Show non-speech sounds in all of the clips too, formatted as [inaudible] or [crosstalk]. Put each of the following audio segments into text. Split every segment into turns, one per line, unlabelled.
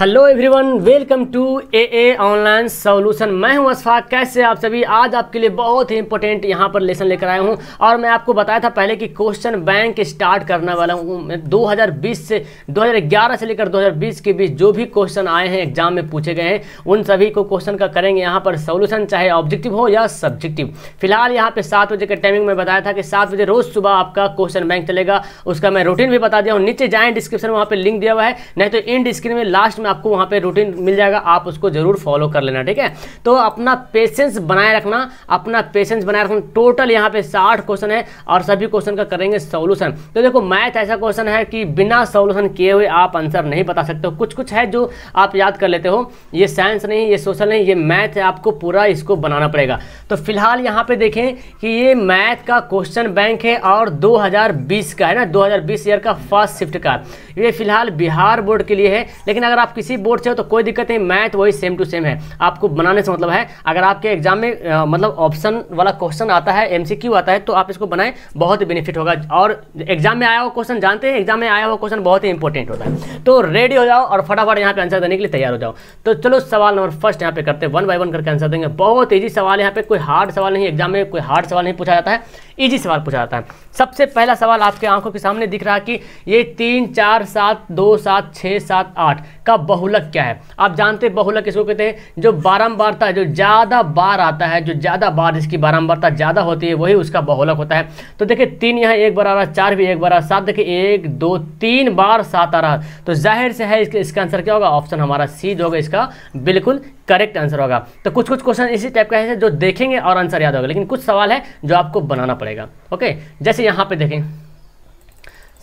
hello everyone welcome to A A online solution मैं हूं अशफाक कैसे आप सभी आज आपके लिए बहुत ही इंपॉर्टेंट यहां पर लेसन लेकर आया हूं और मैं आपको बताया था पहले कि क्वेश्चन बैंक स्टार्ट करने वाला हूं मैं 2020 से 2011 से लेकर 2020 के बीच जो भी क्वेश्चन आए हैं एग्जाम में पूछे गए हैं उन सभी को क्वेश्चन का करेंगे यहाँ पर सोल्यूशन चाहे ऑब्जेक्टिव हो या सब्जेक्टिव फिलहाल यहाँ पर सात बजे के टाइमिंग में बताया था कि सात बजे रोज़ सुबह आपका क्वेश्चन बैंक चलेगा उसका मैं रूटीन भी बता दिया हूँ नीचे जाएँ डिस्क्रिप्शन में वहाँ पर लिंक दिया हुआ है नहीं तो इन स्क्रीन में लास्ट में में आपको वहां पे रूटीन मिल जाएगा आप उसको ज़रूर फॉलो कर लेना ठीक है तो अपना पेशेंस बनाए रखना अपना पेशेंस बनाए रखना टोटल यहाँ पे साठ क्वेश्चन है और सभी क्वेश्चन का करेंगे सोल्यूशन तो देखो मैथ ऐसा क्वेश्चन है कि बिना सोल्यूशन किए हुए आप आंसर नहीं बता सकते हो कुछ कुछ है जो आप याद कर लेते हो ये साइंस नहीं ये सोशल नहीं ये मैथ है आपको पूरा इसको बनाना पड़ेगा तो फिलहाल यहाँ पे देखें कि ये मैथ का क्वेश्चन बैंक है और 2020 का है ना 2020 ईयर का फर्स्ट शिफ्ट का ये फिलहाल बिहार बोर्ड के लिए है लेकिन अगर आप किसी बोर्ड से हो तो कोई दिक्कत नहीं मैथ वही सेम टू सेम है आपको बनाने से मतलब है अगर आपके एग्जाम में मतलब ऑप्शन वाला क्वेश्चन आता है एम आता है तो आप इसको बनाएं बहुत ही बेनिफिट होगा और एग्जाम में आया हुआ क्वेश्चन जानते हैं एग्जाम में आया हुआ क्वेश्चन बहुत ही इंपॉर्टेंट होता है तो रेडी हो जाओ और फटाफट यहाँ पे आंसर देने के लिए तैयार हो जाओ तो चलो सवाल नंबर फर्स्ट यहाँ पे करते हैं वन बाई वन करके आंसर देंगे बहुत ईजी सवाल यहाँ पे कोई हार्ड सवाल नहीं एग्जाम में कोई हार्ड सवाल नहीं पूछा जाता है ईजी सवाल पूछा जाता है सबसे पहला सवाल आपके आंखों के सामने दिख रहा है कि ये तीन चार सात दो सात छः सात आठ का बहुलक क्या है आप जानते हैं बहुलक किसको कहते हैं जो बारंबारता जो ज़्यादा बार आता है जो ज़्यादा बार इसकी बारंबारता ज़्यादा होती है वही उसका बहुलक होता है तो देखिए तीन यहाँ एक बार आ रहा चार भी एक बार आ रहा सात देखिए एक दो तीन बार सात आ रहा तो जाहिर से है इसका आंसर क्या होगा ऑप्शन हमारा सी जो होगा इसका बिल्कुल करेक्ट आंसर होगा तो कुछ कुछ क्वेश्चन इसी टाइप का है जो देखेंगे और आंसर याद होगा लेकिन कुछ सवाल है जो आपको बनाना पड़ेगा ओके जैसे यहाँ पर देखें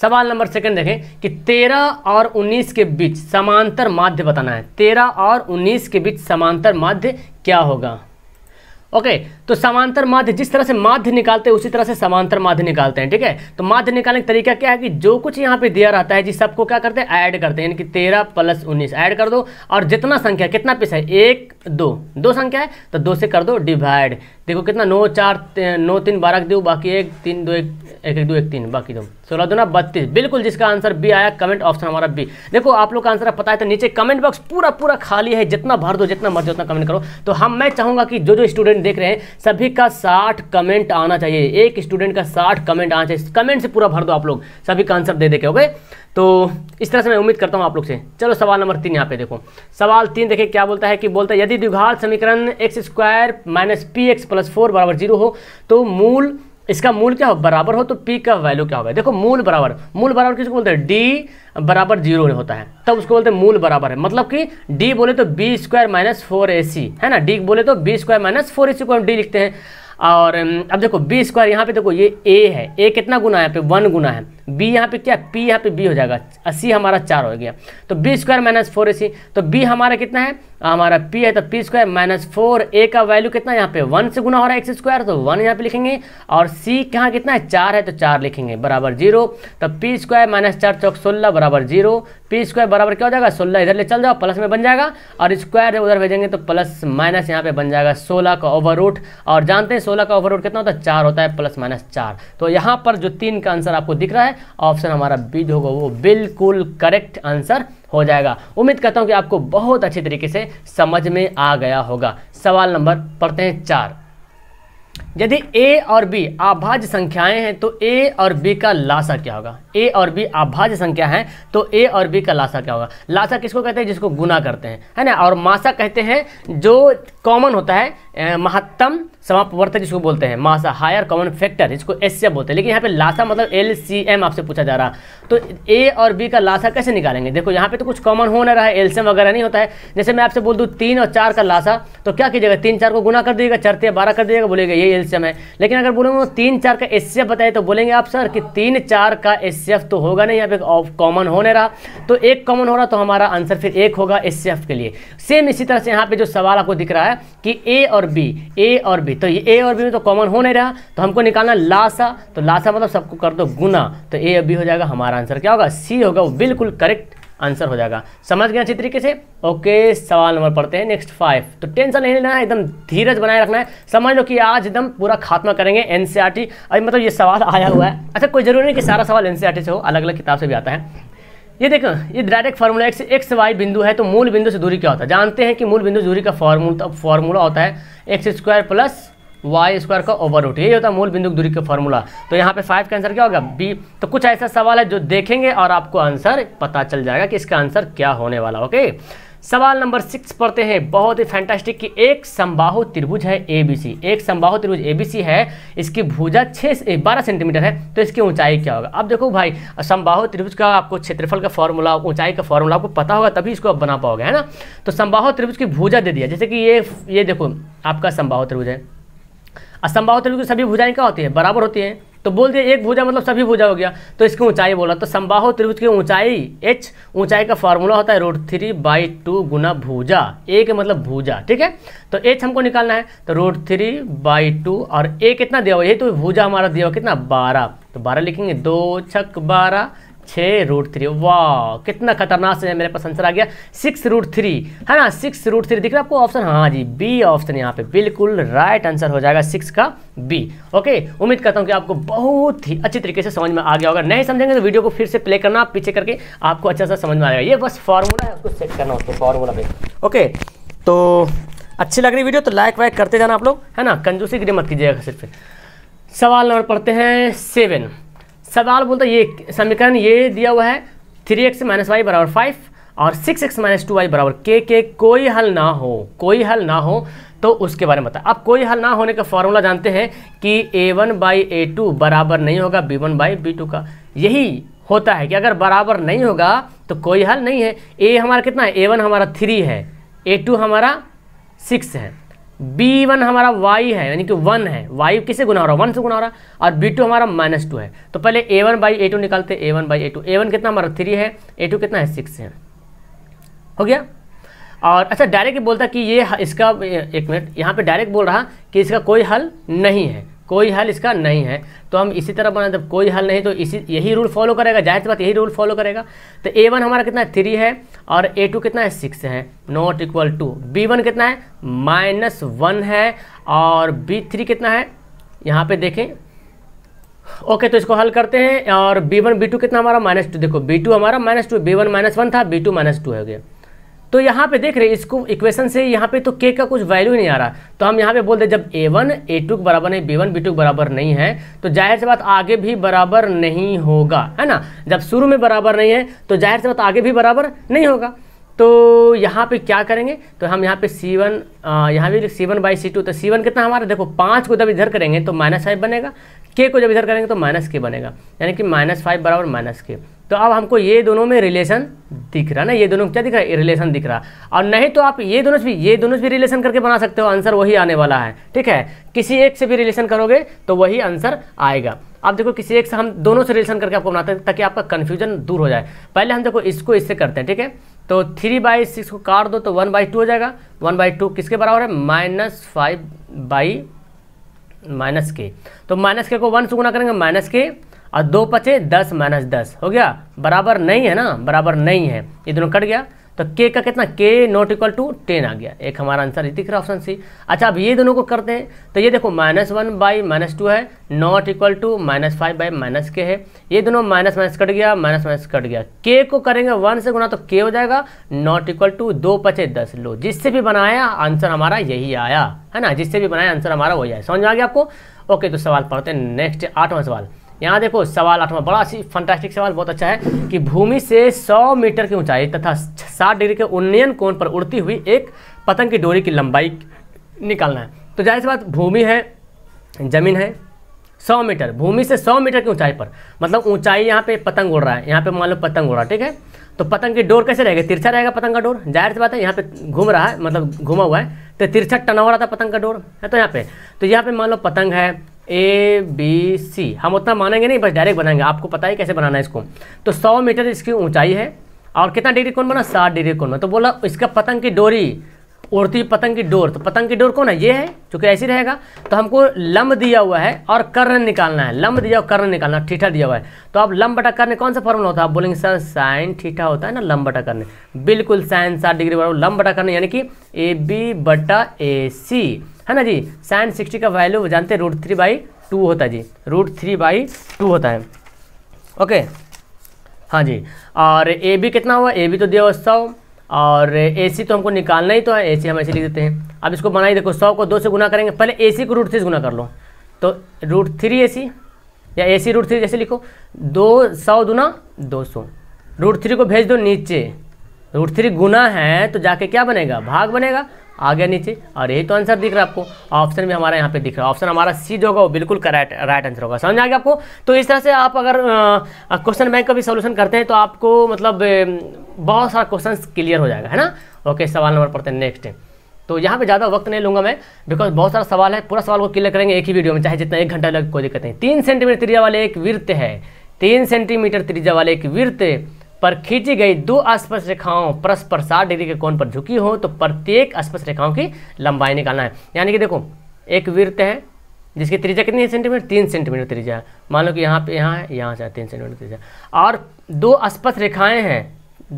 सवाल नंबर सेकंड देखें कि 13 और 19 के बीच समांतर माध्य बताना है 13 और 19 के बीच समांतर माध्य क्या होगा ओके तो समांतर माध्य जिस तरह से माध्य निकालते हैं उसी तरह से समांतर माध्य निकालते हैं ठीक है तो माध्य निकालने का तरीका क्या है कि जो कुछ यहाँ पे दिया रहता है जी सबको क्या करते हैं ऐड करते हैं यानी कि तेरह प्लस उन्नीस ऐड कर दो और जितना संख्या कितना पीस है एक दो दो संख्या है तो दो से कर दो डिवाइड देखो कितना नौ चार नौ तीन बारह दो बाकी एक तीन दो एक एक एक दो एक तीन बाकी दो सोलह दो ना बत्तीस बिल्कुल जिसका आंसर बी आया कमेंट ऑप्शन हमारा बी देखो आप लोग का आंसर पता है तो नीचे कमेंट बॉक्स पूरा पूरा खाली है जितना भर दो जितना मर्जी उतना कमेंट करो तो हम मैं चाहूंगा कि जो जो स्टूडेंट देख रहे हैं सभी का साठ कमेंट आना चाहिए एक स्टूडेंट का साठ कमेंट आना चाहिए कमेंट से पूरा भर दो आप लोग सभी का आंसर दे दे के ओके तो इस तरह से मैं उम्मीद करता हूँ आप लोग से चलो सवाल नंबर तीन यहाँ पे देखो सवाल तीन देखिए क्या बोलता है कि बोलता है यदि द्विघात समीकरण X square minus P X plus four बराबर जीरो हो तो मूल इसका मूल क्या हो बराबर हो तो पी का वैल्यू क्या होगा देखो मूल बराबर मूल बराबर किसको बोलते हैं डी बराबर जीरो होता है तब तो उसको बोलते हैं मूल बराबर है मतलब कि डी बोले तो B square minus four A C है ना डी बोले तो B square minus four A C को हम डी लिखते हैं और अब देखो बी स्क्वायर यहाँ पे देखो ये ए है ए कितना गुना है यहाँ पे वन गुना है बी यहाँ पे क्या पी यहाँ पे बी हो जाएगा अस्सी हमारा चार हो गया तो B square minus four A C तो बी हमारा कितना है हमारा पी है तो P square minus four A का वैल्यू कितना यहाँ पे वन से गुना हो रहा है एक्स स्क्वायर तो वन यहाँ पे लिखेंगे और सी कहाँ कितना है चार है तो चार लिखेंगे बराबर जीरो तो पी स्क्वायर माइनस चार चौक सोलह बराबर जीरो पी स्क्वायर बराबर क्या हो जाएगा सोलह इधर ले चल जाओ प्लस में बन जाएगा और स्क्वायर उधर भेजेंगे तो प्लस माइनस यहाँ पे बन जाएगा सोलह का ओवर रूट और जानते हैं सोलह का ओवर रूट कितना होता है चार होता है प्लस माइनस चार तो यहाँ पर जो तीन का आंसर आपको दिख रहा है ऑप्शन हमारा बी जो होगा वो बिल्कुल करेक्ट आंसर हो जाएगा उम्मीद करता हूँ कि आपको बहुत अच्छे तरीके से समझ में आ गया होगा सवाल नंबर पढ़ते हैं चार यदि ए और बी आभाज्य संख्याएं हैं तो ए और बी का लाशा क्या होगा ए और बी आभाज्य संख्या हैं तो ए और बी का लाशा क्या होगा लाशा किसको कहते हैं जिसको गुना करते हैं है ना और मासा कहते हैं जो कॉमन होता है महत्तम समापवर्तक जिसको बोलते हैं मासा हायर कॉमन फैक्टर जिसको एस बोलते हैं लेकिन यहाँ पे लासा मतलब एल सी एम आपसे पूछा जा रहा तो ए और बी का लासा कैसे निकालेंगे देखो यहाँ पे तो कुछ कॉमन हो ना रहा है एलसीएम वगैरह नहीं होता है जैसे मैं आपसे बोल दूँ तीन और चार का लासा तो क्या कीजिएगा तीन चार को गुना कर दिएगा चरते बारह कर दीजिएगा बोलेगा ये एलसीएम है लेकिन अगर बोलेंगे तीन चार का एस बताए तो बोलेंगे आप सर कि तीन चार का एस तो होगा नहीं यहाँ पे कॉमन होने रहा तो एक कॉमन हो रहा तो हमारा आंसर फिर एक होगा एस के लिए सेम इसी तरह से यहाँ पे जो सवाल आपको दिख रहा है कि ए और बी ए और बी तो ये ए और बी में तो कॉमन हो नहीं रहा तो हमको निकालना लासा तो लासा मतलब सबको कर दो गुना तो ए और बी हो जाएगा हमारा आंसर क्या होगा सी होगा वो बिल्कुल करेक्ट आंसर हो जाएगा समझ गए अच्छी तरीके से ओके सवाल नंबर पढ़ते हैं नेक्स्ट फाइव तो टेंशन नहीं लेना है एकदम धीरज बनाए रखना है समझ लो कि आज एकदम पूरा खात्मा करेंगे एनसीईआरटी e अभी मतलब ये सवाल आया हुआ है अच्छा कोई जरूरी नहीं कि सारा सवाल एनसीईआरटी e से हो अलग अलग किताब से भी आता है ये देखो ये direct formula X X Y बिंदु है तो मूल बिंदु से दूरी क्या होता है जानते हैं कि मूल बिंदु दूरी का फॉर्मूला फॉर्मूला होता है x square plus Y square का ओवर रूट यही होता है मूल बिंदु दूरी का फॉर्मूला तो यहाँ पे फाइव का आंसर क्या होगा बी तो कुछ ऐसा सवाल है जो देखेंगे और आपको आंसर पता चल जाएगा कि इसका आंसर क्या होने वाला ओके सवाल नंबर सिक्स पढ़ते हैं बहुत ही फैंटास्टिक कि एक संबाहु त्रिभुज है एबीसी एक संबाहु त्रिभुज एबीसी है इसकी भुजा छः बारह सेंटीमीटर है तो इसकी ऊंचाई क्या होगा अब देखो भाई संबाहु त्रिभुज का आपको क्षेत्रफल का फॉर्मूला ऊंचाई का फॉर्मूला आपको पता होगा तभी इसको आप बना पाओगे है ना तो संबाहु त्रिभुज की भूजा दे दिया जैसे कि ये ये देखो आपका संबाहु त्रिभुज है असंभाव त्रिभुज की सभी भुजाएँ क्या होती है बराबर होती है तो बोल दिया एक भुजा मतलब सभी भुजा हो गया तो इसकी ऊंचाई बोला तो समबाहु त्रिभुज की ऊंचाई एच ऊंचाई का फॉर्मूला होता है रूट थ्री बाई टू गुना भूजा ए के मतलब भूजा ठीक है तो एच हमको निकालना है तो रूट थ्री बाई टू और ए कितना दिया हुआ यही तो भूजा हमारा दिया हुआ कितना बारह तो बारह लिखेंगे दो छक बारह छः रूट थ्री वाह कितना खतरनाक से मेरे पास आंसर आ गया सिक्स रूट थ्री है ना सिक्स रूट थ्री दिख रहा है आपको ऑप्शन हाँ जी बी ऑप्शन यहाँ पे बिल्कुल राइट आंसर हो जाएगा सिक्स का बी ओके उम्मीद करता हूँ कि आपको बहुत ही अच्छी तरीके से समझ में आ गया होगा नहीं समझेंगे तो वीडियो को फिर से प्ले करना पीछे करके आपको अच्छा सा समझ में आएगा ये बस फार्मूला है आपको सेट करना उसको फार्मूला पे ओके तो अच्छी लग रही वीडियो तो लाइक वाइक करते जाना आप लोग है ना कंजूसी गिरी मत कीजिएगा सिर्फ सवाल नंबर पढ़ते हैं सेवन सवाल बोलता ये समीकरण ये दिया हुआ है थ्री एक्स माइनस वाई बराबर फाइव और six x minus two Y बराबर के के कोई हल ना हो कोई हल ना हो तो उसके बारे में बता अब कोई हल ना होने का फॉर्मूला जानते हैं कि A one by A two बराबर नहीं होगा B one by B two का यही होता है कि अगर बराबर नहीं होगा तो कोई हल नहीं है ए हमारा कितना है ए वन हमारा थ्री है ए टू हमारा सिक्स है बी वन हमारा वाई है यानी कि वन है वाई किसे गुना हो रहा है वन से गुना हो रहा है और बी टू हमारा माइनस टू है तो पहले A one by A two निकालते A one by A two A one कितना हमारा थ्री है ए टू कितना है सिक्स है हो गया और अच्छा डायरेक्ट बोलता कि ये इसका एक मिनट यहाँ पे डायरेक्ट बोल रहा कि इसका कोई हल नहीं है कोई हल इसका नहीं है तो हम इसी तरह बना जब कोई हल नहीं तो इसी यही रूल फॉलो करेगा जाहिर सी बात यही रूल फॉलो करेगा तो ए वन हमारा कितना थ्री है और ए टू कितना है सिक्स है not equal to B one कितना है माइनस वन है और बी थ्री कितना है यहाँ पे देखें ओके okay, तो इसको हल करते हैं और बी वन बी टू कितना हमारा माइनस टू देखो बी टू हमारा minus two B one minus one था बी टू माइनस टू हो गया तो यहाँ पे देख रहे इसको इक्वेशन से यहाँ पे तो के का कुछ वैल्यू ही नहीं आ रहा तो हम यहाँ पे बोल दें जब ए वन ए टू बराबर नहीं बी वन बी टू बराबर नहीं है तो जाहिर सी बात आगे भी बराबर नहीं होगा है ना जब शुरू में बराबर नहीं है तो जाहिर सी बात आगे भी बराबर नहीं होगा तो यहाँ पे क्या करेंगे तो हम यहाँ पे C1 वन यहाँ भी सी वन बाई सी तो C1 कितना हमारा देखो पाँच को जब इधर करेंगे तो माइनस फाइव बनेगा K को जब इधर करेंगे तो माइनस के बनेगा यानी कि माइनस फाइव बराबर माइनस के तो अब हमको ये दोनों में रिलेशन दिख रहा ना ये दोनों क्या दिख रहा है रिलेशन दिख रहा और नहीं तो आप ये दोनों से भी ये दोनों से भी रिलेशन करके बना सकते हो आंसर वही आने वाला है ठीक है किसी एक से भी रिलेशन करोगे तो वही आंसर आएगा आप देखो किसी एक से हम दोनों से रिलेशन करके आपको बनाते हैं ताकि आपका कन्फ्यूजन दूर हो जाए पहले हम देखो इसको इससे करते हैं ठीक है तो थ्री बाई सिक्स को काट दो तो वन बाई टू हो जाएगा वन बाई टू किसके बराबर है माइनस फाइव बाई माइनस के तो माइनस के को वन से गुना करेंगे माइनस के और दो पचे दस माइनस दस हो गया बराबर नहीं है ना बराबर नहीं है ये दोनों कट गया तो के का कितना K not equal to ten आ गया एक हमारा आंसर दिख रहा ऑप्शन सी अच्छा अब ये दोनों को करते हैं तो ये देखो minus one by minus two है not equal to minus five by minus K है ये दोनों माइनस माइनस कट गया माइनस माइनस कट गया के को करेंगे वन से गुना तो के हो जाएगा नॉट इक्वल टू दो पचे दस लो जिससे भी बनाया आंसर हमारा यही आया है ना जिससे भी बनाया आंसर हमारा वही आया समझ में आ गया आपको ओके तो सवाल पढ़ते हैं नेक्स्ट आठवां सवाल यहाँ देखो सवाल आठवां बड़ा सी फंटास्टिक सवाल बहुत अच्छा है कि भूमि से 100 मीटर की ऊंचाई तथा 60 डिग्री के उन्नयन कोण पर उड़ती हुई एक पतंग की डोरी की लंबाई निकालना है तो जाहिर सी बात भूमि है ज़मीन है 100 मीटर भूमि से 100 मीटर की ऊंचाई पर मतलब ऊंचाई यहाँ पे पतंग उड़ रहा है यहाँ पे मान लो पतंग उड़ रहा है ठीक है तो पतंग की डोर कैसे रहेगी तिरछा रहेगा पतंग का डोर जाहिर सी बात है यहाँ पे घूम रहा है मतलब घुमा हुआ है तो तिरछा टना हो रहा था पतंग का डोर है तो यहाँ पे तो यहाँ पे मान लो पतंग है ए बी सी हम उतना मानेंगे नहीं बस डायरेक्ट बनाएंगे आपको पता ही कैसे बनाना है इसको तो सौ मीटर इसकी ऊंचाई है और कितना डिग्री कौन बना साठ डिग्री कौन बना तो बोला इसका पतंग की डोरी उड़ती पतंग की डोर तो पतंग की डोर कौन है ये है चूँकि ऐसी रहेगा तो हमको लंब दिया हुआ है और कर्ण निकालना है लंब दिया हुआ कर्ण निकालना ठीठा दिया हुआ है तो आप लंब बटा कर्ण कौन सा फॉर्मूला होता है आप बोलेंगे सर साइन ठीठा होता है ना लंब बटा कर्ण बिल्कुल साइन साठ डिग्री बराबर लंब बटा कर्ण यानी कि ए बी बटा ए सी है ना जी साइन सिक्सटी का वैल्यू जानते हैं रूट थ्री बाई टू होता है जी रूट थ्री बाई टू होता है ओके हाँ जी और ए बी कितना हुआ ए बी तो दिया सौ और ए सी तो हमको निकालना ही तो है ए सी हम ऐसे लिख देते हैं अब इसको बनाई देखो सौ को दो से गुना करेंगे पहले ए सी को रूट थ्री से गुना कर लो तो रूट थ्री ए सी या ए सी रूट थ्री जैसे लिखो दो सौ दुना दो सौ रूट थ्री को भेज दो नीचे रूट थ्री गुना है तो जाके क्या बनेगा भाग बनेगा आगे नीचे और यही तो आंसर दिख रहा है आपको ऑप्शन भी हमारा यहाँ पे दिख रहा है ऑप्शन हमारा सी जो होगा वो बिल्कुल करेक्ट राइट आंसर होगा समझ आ गया आपको तो इस तरह से आप अगर क्वेश्चन बैंक का भी सोल्यूशन करते हैं तो आपको मतलब बहुत सारा क्वेश्चन क्लियर हो जाएगा है ना ओके सवाल नंबर पढ़ते हैं नेक्स्ट तो यहाँ पे ज़्यादा वक्त नहीं लूँगा मैं बिकॉज बहुत सारा सवाल है पूरा सवाल को क्लियर करेंगे एक ही वीडियो में चाहे जितना एक घंटा लगे कोई दिक्कत नहीं तीन सेंटीमीटर त्रिया वाले एक वृत्त है तीन सेंटीमीटर त्रिजा वाले एक वृत्त पर खींची गई दो स्पर्श रेखाओं परस्पर साठ डिग्री के कोण पर झुकी हो तो प्रत्येक स्पर्श रेखाओं की लंबाई निकालना है यानी कि देखो एक वृत्त है जिसकी त्रिज्या कितनी है सेंटीमीटर तीन सेंटीमीटर त्रिज्या मान लो कि यहाँ पे यहाँ है यहाँ से तीन सेंटीमीटर त्रिज्या और दो स्पर्श रेखाएँ हैं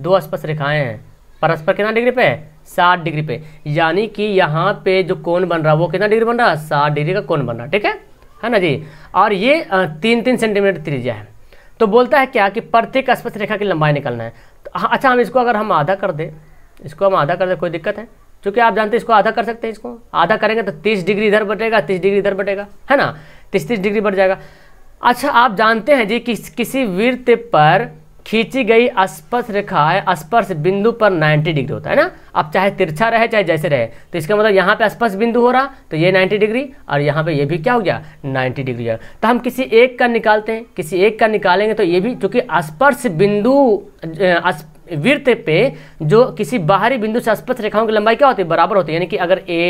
दो स्पर्श रेखाएँ हैं परस्पर कितना डिग्री पे है साठ डिग्री पे यानी कि यहाँ पे जो कोण बन रहा है वो कितना डिग्री बन रहा है साठ डिग्री का कोण बन रहा है ठीक है है ना जी और ये तीन तीन सेंटीमीटर त्रिज्या है तो बोलता है क्या कि प्रत्येक स्पर्श रेखा की लंबाई निकलना है तो हाँ, अच्छा हम इसको अगर हम आधा कर दें इसको हम आधा कर दें कोई दिक्कत है क्योंकि आप जानते हैं इसको आधा कर सकते हैं इसको आधा करेंगे तो तीस डिग्री इधर बटेगा तीस डिग्री इधर बटेगा है ना तीस तीस डिग्री बढ़ जाएगा अच्छा आप जानते हैं जी कि किसी वृत्त पर खींची गई स्पर्श रेखा है स्पर्श बिंदु पर 90 डिग्री होता है ना अब चाहे तिरछा रहे चाहे जैसे रहे तो इसका मतलब यहाँ पे स्पर्श बिंदु हो रहा तो ये 90 डिग्री और यहाँ पे ये भी क्या हो गया 90 डिग्री है तो हम किसी एक का निकालते हैं किसी एक का निकालेंगे तो ये भी क्योंकि स्पर्श बिंदु वृत्त पे जो किसी बाहरी बिंदु से स्पर्श रेखाओं की लंबाई क्या होती है बराबर होती है यानी कि अगर ए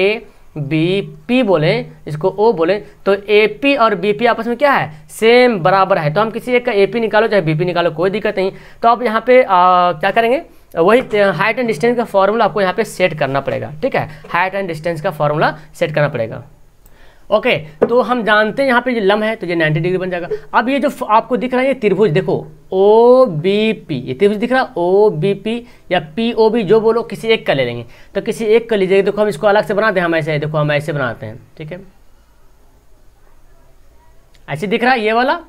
बी पी बोले इसको ओ बोले तो ए पी और बी पी आपस में क्या है सेम बराबर है तो हम किसी एक का ए पी निकालो चाहे बी पी निकालो कोई दिक्कत नहीं तो आप यहाँ पे आ, क्या करेंगे वही हाइट एंड डिस्टेंस का फॉर्मूला आपको यहाँ पे सेट करना पड़ेगा ठीक है हाइट एंड डिस्टेंस का फॉर्मूला सेट करना पड़ेगा ओके तो हम जानते हैं यहाँ पे जो लम है तो ये 90 डिग्री बन जाएगा अब ये जो आपको दिख रहा है ये त्रिभुज देखो ओ बी पी ये त्रिभुज दिख रहा है ओ बी पी या पी ओ बी जो बोलो किसी एक का ले लेंगे तो किसी एक का लीजिएगा देखो हम इसको अलग से बनाते हैं हम ऐसे देखो हम ऐसे बनाते हैं ठीक है ऐसे दिख रहा है ये वाला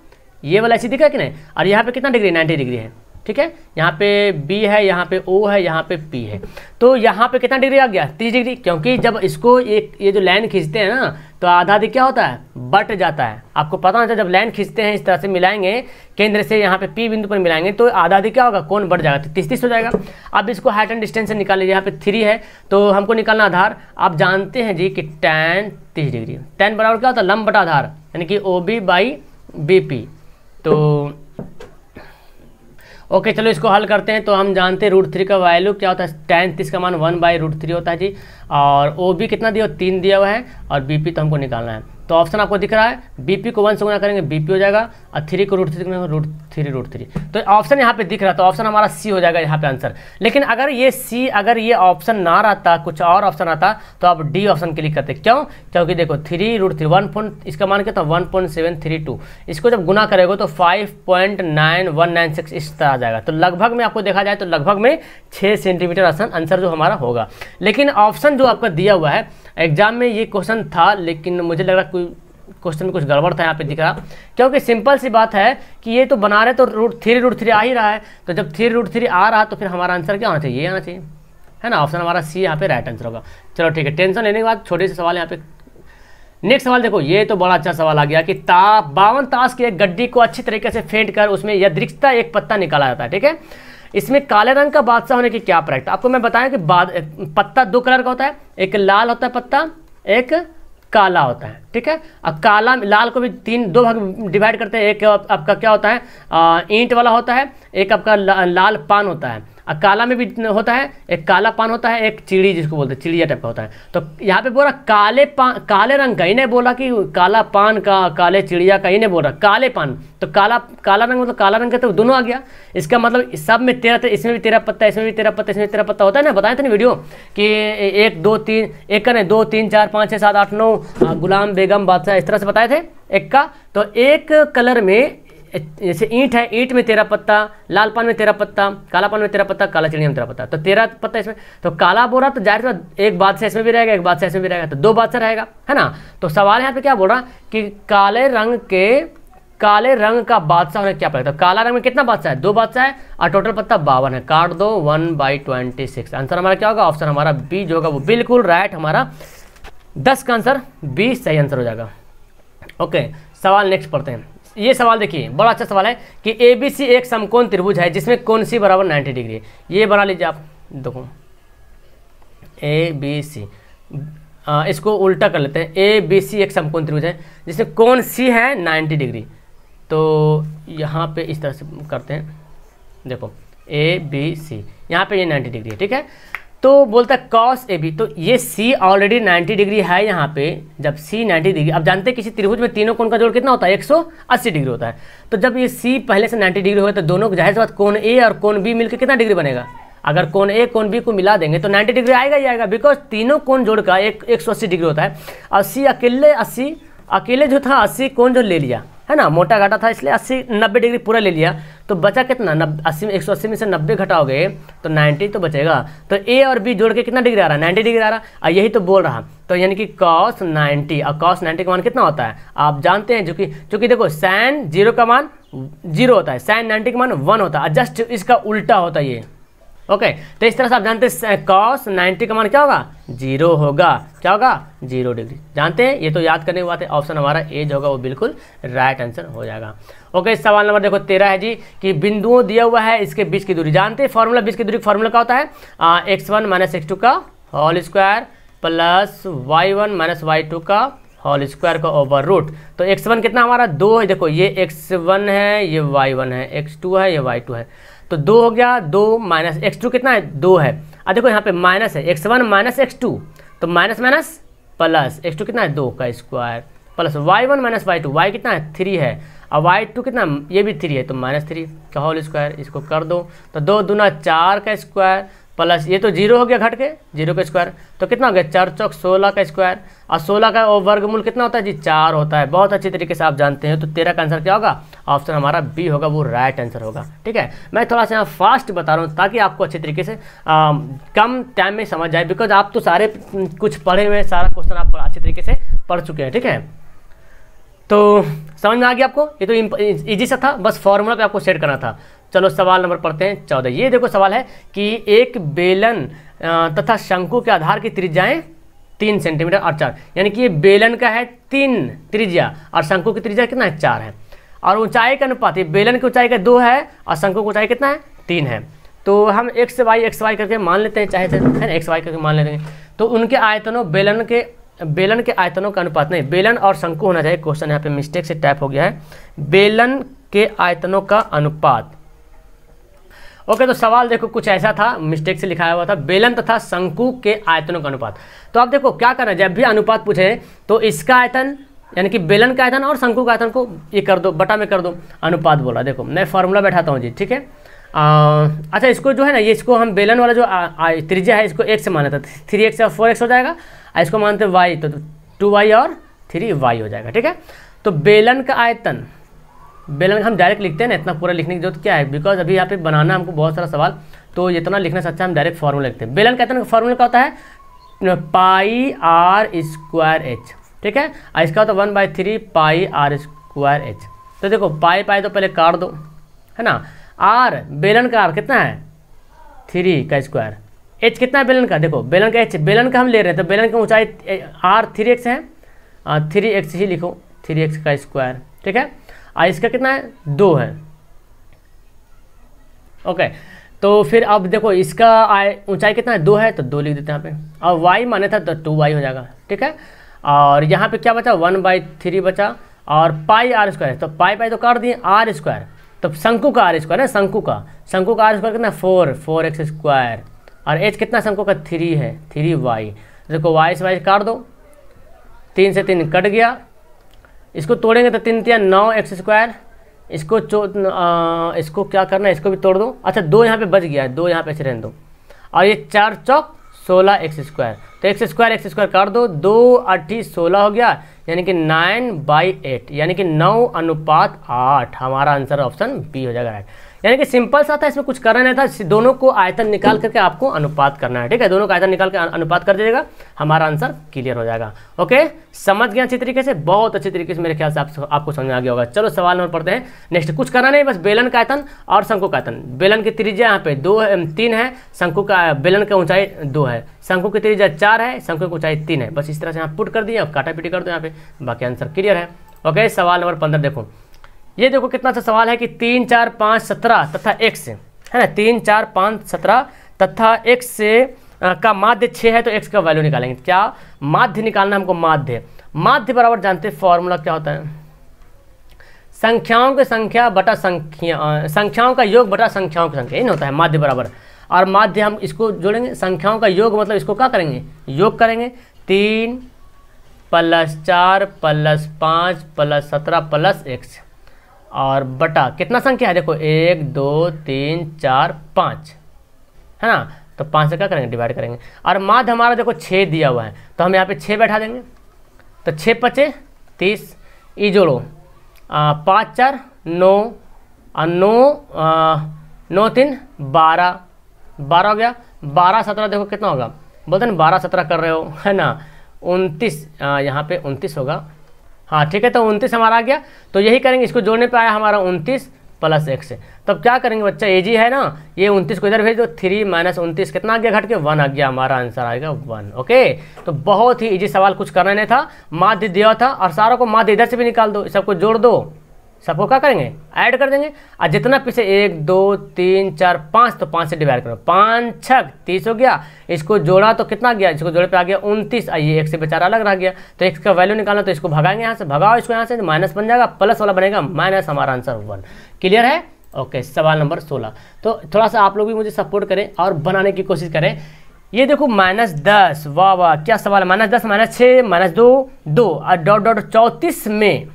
ये वाला ऐसे दिख रहा है कि नहीं और यहाँ पे कितना डिग्री नाइन्टी डिग्री है ठीक है यहाँ पे बी है यहाँ पे ओ है यहाँ पे पी है तो यहाँ पे कितना डिग्री आ गया तीस डिग्री क्योंकि जब इसको एक ये जो लाइन खींचते हैं ना तो आधा आधी क्या होता है बट जाता है आपको पता होता है जब लाइन खींचते हैं इस तरह से मिलाएंगे केंद्र से यहाँ पे पी बिंदु पर मिलाएंगे तो आधा आधी क्या होगा कौन बढ़ जाएगा तो तीस तीस हो जाएगा अब इसको हाइट एंड डिस्टेंस से निकाल लीजिए यहाँ पे थ्री है तो हमको निकालना आधार आप जानते हैं जी कि टेन तीस डिग्री टेन बराबर क्या होता है लंब बटा आधार यानी कि O B by B P तो ओके चलो इसको हल करते हैं तो हम जानते हैं रूट थ्री का वैल्यू क्या होता है टेन तीस का मान वन बाई रूट थ्री होता है जी और ओ बी कितना दिया तीन दिया हुआ है और बी पी तो हमको निकालना है तो ऑप्शन आपको दिख रहा है बीपी को वन से गुना करेंगे बीपी हो जाएगा और थ्री को root three root three root three तो ऑप्शन यहाँ पे दिख रहा था ऑप्शन तो हमारा सी हो जाएगा यहाँ पे आंसर लेकिन अगर ये सी अगर ये ऑप्शन ना रहता कुछ और ऑप्शन आता तो आप डी ऑप्शन क्लिक करते क्यों क्योंकि देखो three root three one point इसका मान के तो one point seven three two इसको जब गुना करेगा तो five point nine one nine six इस तरह आ जाएगा तो लगभग में आपको देखा जाए तो लगभग में छः सेंटीमीटर आसन आंसर जो हमारा होगा लेकिन ऑप्शन जो आपका दिया हुआ है एग्ज़ाम में ये क्वेश्चन था लेकिन मुझे लग रहा कोई क्वेश्चन में कुछ गड़बड़ था यहाँ पे दिख रहा क्योंकि सिंपल सी बात है कि ये तो बना रहे तो रूट थ्री रूट थ्री आ ही रहा है तो जब थ्री रूट थ्री आ रहा तो फिर हमारा आंसर क्या होना चाहिए ये आना चाहिए है ना ऑप्शन हमारा सी यहाँ पे राइट आंसर होगा चलो ठीक है टेंशन लेने के बाद छोटे से सवाल यहाँ पे नेक्स्ट सवाल देखो ये तो बड़ा अच्छा सवाल आ गया कि ता बावन ताश की एक गड्डी को अच्छी तरीके से फेंट कर उसमें यदृक्षता एक पत्ता निकाला जाता है ठीक है इसमें काले रंग का बादशाह होने की क्या प्रैक्ट आपको मैं बताया कि बाद पत्ता दो कलर का होता है एक लाल होता है पत्ता एक काला होता है ठीक है अब काला लाल को भी तीन दो भाग डिवाइड करते हैं एक आपका क्या होता है ईंट वाला होता है एक आपका ला, लाल पान होता है काला में भी होता है एक काला पान होता है एक चिड़ी जिसको बोलते हैं चिड़िया टाइप का होता है तो यहाँ पे बोला काले पान काले रंग का इन्हें बोला कि काला पान का काले चिड़िया का इन्हें बोल रहा काले पान तो काला काला रंग मतलब काला रंग का तो दोनों आ गया इसका मतलब सब में तेरह तो इसमें भी तेरह पत्ता इसमें भी तेरह पत्ता इसमें तेरा तेरह पत्ता होता है ना बताए थे ना वीडियो कि एक दो तीन एक का नहीं दो तीन चार पाँच छः सात आठ नौ हाँ, गुलाम बेगम बादशाह इस तरह से बताए थे एक का तो एक कलर में जैसे ईंट है ईंट में तेरा पत्ता लाल पान में तेरा पत्ता काला पान में तेरा पत्ता काला चिड़िया में तेरा पत्ता तो तेरा पत्ता इसमें तो काला बोरा तो जाहिर एक बादशाह इसमें भी रहेगा एक बादशाह इसमें भी रहेगा तो दो बादशाह रहेगा है ना तो सवाल यहाँ पे क्या बोल रहा कि काले रंग के काले रंग का बादशाह होने क्या पड़ेगा तो काला रंग में कितना बादशाह है दो बादशाह है और टोटल पत्ता बावन है काट दो one by twenty six answer हमारा क्या होगा ऑप्शन हमारा बी जो होगा वो बिल्कुल राइट हमारा दस का आंसर बी सही आंसर हो जाएगा ओके सवाल नेक्स्ट पढ़ते हैं ये सवाल देखिए बड़ा अच्छा सवाल है कि ए बी सी एक समकोण त्रिभुज है जिसमें कौन सी बराबर 90 डिग्री है ये बना लीजिए आप देखो ए बी सी इसको उल्टा कर लेते हैं ए बी सी एक समकोण त्रिभुज है जिसमें कौन सी है 90 डिग्री तो यहाँ पे इस तरह से करते हैं देखो ए बी सी यहाँ पे ये 90 डिग्री है ठीक है तो बोलता है कॉस ए बी तो ये सी ऑलरेडी 90 डिग्री है यहाँ पे जब सी 90 डिग्री अब जानते हैं किसी त्रिभुज में तीनों कोण का जोड़ कितना होता है 180 डिग्री होता है तो जब ये सी पहले से 90 डिग्री होगा तो दोनों जाहिर से बात कोण ए और कोण बी मिलकर कितना डिग्री बनेगा अगर कोण ए कोण बी को मिला देंगे तो नाइन्टी डिग्री आएगा ही आएगा बिकॉज तीनों कोण जोड़ का एक एक डिग्री होता है और सी अकेले अस्सी अकेले जो था अस्सी कोण जो ले लिया है ना मोटा घाटा था इसलिए अस्सी नब्बे डिग्री पूरा ले लिया तो बचा कितना नब अस्सी में एक सौ अस्सी में से नब्बे घटाओगे तो नाइन्टी तो बचेगा तो ए और बी जोड़ के कितना डिग्री आ रहा है नाइन्टी डिग्री आ रहा है यही तो बोल रहा तो यानी कि कॉस नाइन्टी और कॉस नाइन्टी का मान कितना होता है आप जानते हैं जो कि देखो सैन जीरो का मान जीरो होता है सैन नाइन्टी का मान वन होता है जस्ट इसका उल्टा होता है ये ओके तो इस तरह से आप जानते हैं कॉस नाइन्टी का मान क्या होगा जीरो होगा क्या होगा जीरो डिग्री जानते हैं ये तो याद करने की बात है ऑप्शन हमारा ए जो होगा वो बिल्कुल राइट आंसर हो जाएगा ओके सवाल नंबर देखो तेरह है जी कि बिंदुओं दिया हुआ है इसके बीच की दूरी जानते हैं फॉर्मूला बीच की दूरी फॉर्मूला क्या होता है x one minus x two का whole square plus y one minus y two का होल स्क्वायर का ओवर रूट तो एक्स वन कितना हमारा दो है देखो ये एक्स वन है ये वाई वन है एक्स टू है ये वाई टू है तो दो हो गया दो माइनस एक्स टू कितना है दो है अब देखो यहाँ पे माइनस है x one minus x two तो minus minus plus x two कितना है दो का square plus y one minus y two y कितना है थ्री है और वाई टू कितना ये भी थ्री है तो माइनस थ्री का होल स्क्वायर इसको कर दो तो दो दूना चार का स्क्वायर प्लस ये तो जीरो हो गया घट के जीरो का स्क्वायर तो कितना हो गया चार चौक सोलह का स्क्वायर और सोलह का वर्गमूल कितना होता है जी चार होता है बहुत अच्छी तरीके से आप जानते हैं तो तेरह का आंसर क्या होगा ऑप्शन हमारा बी होगा वो राइट आंसर होगा ठीक है मैं थोड़ा सा यहाँ फास्ट बता रहा हूँ ताकि आपको अच्छे तरीके से आ, कम टाइम में समझ जाए बिकॉज आप तो सारे कुछ पढ़े हुए सारा क्वेश्चन आप अच्छे तरीके से पढ़ चुके हैं ठीक है तो समझ में आ गया आपको ये तो इजी सा था बस फॉर्मूला पे आपको सेट करना था चलो सवाल नंबर पढ़ते हैं चौदह ये देखो सवाल है कि एक बेलन तथा शंकु के आधार की त्रिज्याएं तीन सेंटीमीटर और चार यानी कि ये बेलन का है तीन त्रिज्या और शंकु की त्रिज्या कितना है चार है और ऊंचाई का अनुपात ये बेलन की ऊंचाई का दो है और शंकु की ऊंचाई कितना है तीन है तो हम एक्स वाई एक्स वाई करके मान लेते हैं चाहे तो, है ना एक्स वाई करके मान लेते हैं तो उनके आयतनों बेलन के बेलन के आयतनों का अनुपात नहीं बेलन और शंकु होना चाहिए क्वेश्चन यहाँ पे मिस्टेक से टाइप हो गया है बेलन के आयतनों का अनुपात ओके तो सवाल देखो कुछ ऐसा था मिस्टेक से लिखाया हुआ था बेलन तथा शंकु के आयतनों का अनुपात तो आप देखो क्या करना जब भी अनुपात पूछे तो इसका आयतन यानी कि बेलन का आयतन और शंकु का आयतन को ये कर दो बटा में कर दो अनुपात बोला देखो मैं फॉर्मूला बैठाता हूँ जी ठीक है अच्छा इसको जो है ना ये इसको हम बेलन वाला जो त्रिज्या है इसको एक से माना था थ्री एक्स और फोर एक्स हो जाएगा और इसको मानते वाई तो टू तो वाई और थ्री वाई हो जाएगा ठीक है तो बेलन का आयतन बेलन हम डायरेक्ट लिखते हैं ना इतना पूरा लिखने की जरूरत क्या है बिकॉज अभी यहाँ पे बनाना हमको बहुत सारा सवाल तो इतना लिखने से अच्छा हम डायरेक्ट फार्मूला लिखते हैं बेलन कहते हैं फार्मूला क्या होता है पाई आर स्क्वायर एच ठीक है इसका होता है one by three pi r square h तो देखो पाई पाई तो पहले काट दो है ना आर बेलन का आर कितना है थ्री का स्क्वायर एच कितना है बेलन का देखो बेलन का एच बेलन का हम ले रहे हैं तो बेलन की ऊंचाई आर थ्री एक्स है थ्री एक्स ही लिखो थ्री एक्स का स्क्वायर ठीक है और इसका कितना है दो है ओके तो फिर अब देखो इसका ऊंचाई कितना है दो है तो दो लिख देते हैं यहाँ पे और वाई माने था तो टू वाई हो जाएगा ठीक है और यहाँ पे क्या बचा वन बाई थ्री बचा और पाई आर स्क्वायर तो पाई पाई तो काट दिए आर स्क्वायर तो शंकु का आर स्क्वायर है शंकु का शंकु का आर स्क्वायर कितना फोर फोर एक्स स्क्वायर और एच कितना शंकु का थ्री है थ्री वाई देखो वाई से वाई काट दो तीन से तीन कट गया इसको तोड़ेंगे तो तीन तीन नौ एक्स स्क्वायर इसको चो इसको क्या करना है इसको भी तोड़ दो अच्छा दो यहाँ पे बच गया है दो यहाँ पे रहने दो और ये चार चौक सोलह एक्स स्क्वायर तो एक्स स्क्वायर एक्स स्क्वायर काट दो दो अट्ठी सोलह हो गया यानी कि नाइन बाई एट यानी कि नौ अनुपात आठ हमारा आंसर ऑप्शन बी हो जाएगा राइट यानी कि सिंपल सा था इसमें कुछ करना नहीं था दोनों को आयतन निकाल करके आपको अनुपात करना है ठीक है दोनों का आयतन निकाल के अनुपात कर दीजिएगा हमारा आंसर क्लियर हो जाएगा ओके समझ गया अच्छी तरीके से बहुत अच्छी तरीके से मेरे ख्याल से आप, आपको समझ में आ गया होगा चलो सवाल नंबर पढ़ते हैं नेक्स्ट कुछ करना नहीं बस बेलन का आयतन और शंकु का आयतन बेलन की त्रिज्या यहाँ पे दो तीन है शंकु का बेलन का ऊंचाई दो है शंकु की त्रिज्या चार है शंकु की ऊंचाई तीन है बस इस तरह से यहाँ पुट कर दिए और काटा पीटी कर दो यहाँ पे बाकी आंसर क्लियर है ओके सवाल नंबर पंद्रह देखो ये देखो कितना अच्छा सवाल है कि तीन चार पाँच सत्रह तथा एक्स है ना तीन चार पाँच सत्रह तथा एक्स से का माध्य छः है तो एक्स का वैल्यू निकालेंगे तो क्या माध्य निकालना हमको माध्य माध्य बराबर जानते हैं फॉर्मूला क्या होता है संख्याओं की संख्या बटा संख्या संख्याओं का योग बटा संख्याओं की संख्या इन होता है माध्य बराबर और माध्य हम इसको जोड़ेंगे संख्याओं का योग मतलब इसको क्या करेंगे योग करेंगे तीन प्लस चार प्लस पाँच प्लस सत्रह प्लस एक्स और बटा कितना संख्या है देखो एक दो तीन चार पाँच है ना तो पाँच से क्या करेंगे डिवाइड करेंगे और माध हमारा देखो छः दिया हुआ है तो हम यहाँ पे छः बैठा देंगे तो छः पचे तीस ये जोड़ो पाँच चार नौ और नौ नौ तीन बारह बारह हो गया बारह सत्रह देखो कितना होगा बोलते ना बारह सत्रह कर रहे हो है ना उनतीस यहाँ पे उनतीस होगा हाँ ठीक है तो उनतीस हमारा आ गया तो यही करेंगे इसको जोड़ने पर आया हमारा उनतीस प्लस एक्स तब क्या करेंगे बच्चा ए जी है ना ये उनतीस को इधर भेज दो थ्री माइनस उनतीस कितना आ गया घट के वन आ गया हमारा आंसर आएगा वन ओके तो बहुत ही ईजी सवाल कुछ करना नहीं था माध्य दिया था और सारों को माध्य इधर से भी निकाल दो सबको जोड़ दो सबको क्या करेंगे ऐड कर देंगे और जितना पीछे एक दो तीन चार पाँच तो पाँच से डिवाइड करो पाँच छ तीस हो गया इसको जोड़ा तो कितना गया इसको जोड़े पे आ गया उनतीस और ये एक से बेचारा अलग रह गया तो एक्स का वैल्यू निकालना तो इसको भगाएंगे यहाँ से भगाओ इसको यहाँ से माइनस बन जाएगा प्लस वाला बनेगा माइनस हमारा आंसर वन क्लियर है ओके सवाल नंबर सोलह तो थोड़ा सा आप लोग भी मुझे सपोर्ट करें और बनाने की कोशिश करें ये देखो माइनस दस वाह वाह क्या सवाल माइनस दस माइनस छः माइनस दो दो और डॉट डॉट चौंतीस में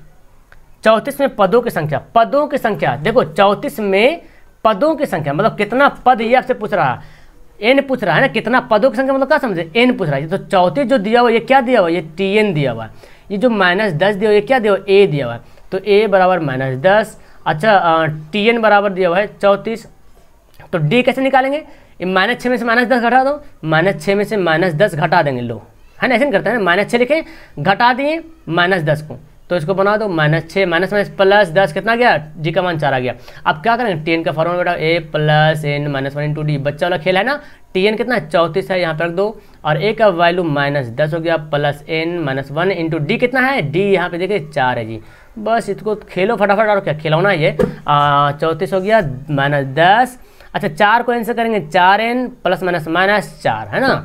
चौंतीस में पदों की संख्या पदों की संख्या देखो चौंतीस में पदों की संख्या मतलब कितना पद ये आपसे पूछ रहा है एन पूछ रहा है ना कितना पदों की संख्या मतलब क्या समझे एन पूछ रहा है तो चौंतीस जो दिया हुआ ये क्या दिया हुआ ये टी एन दिया हुआ ये जो माइनस दस दिया हुआ ये क्या दिया हुआ ए दिया हुआ तो ए बराबर माइनस दस अच्छा टी एन बराबर दिया हुआ है चौंतीस तो डी कैसे निकालेंगे माइनस छः में से माइनस दस घटा दो माइनस छः में से माइनस दस घटा देंगे लो है ना ऐसे नहीं करते हैं माइनस छः लिखे घटा दिए माइनस दस को तो इसको बना दो माइनस छः माइनस माइनस प्लस दस कितना गया जी का मान चार आ गया अब क्या करेंगे टी का फॉर्मूला बेटा A plus n minus one into D बच्चा वाला खेल है ना टी एन कितना चौंतीस है यहाँ पर रख दो और ए का वैल्यू माइनस दस हो गया plus n minus one into D कितना है डी यहाँ पे देखिए चार है जी बस इसको खेलो फटाफट और क्या खिलौना ये चौंतीस हो गया माइनस दस अच्छा चार को एन से करेंगे चार एन प्लस माइनस माइनस चार है ना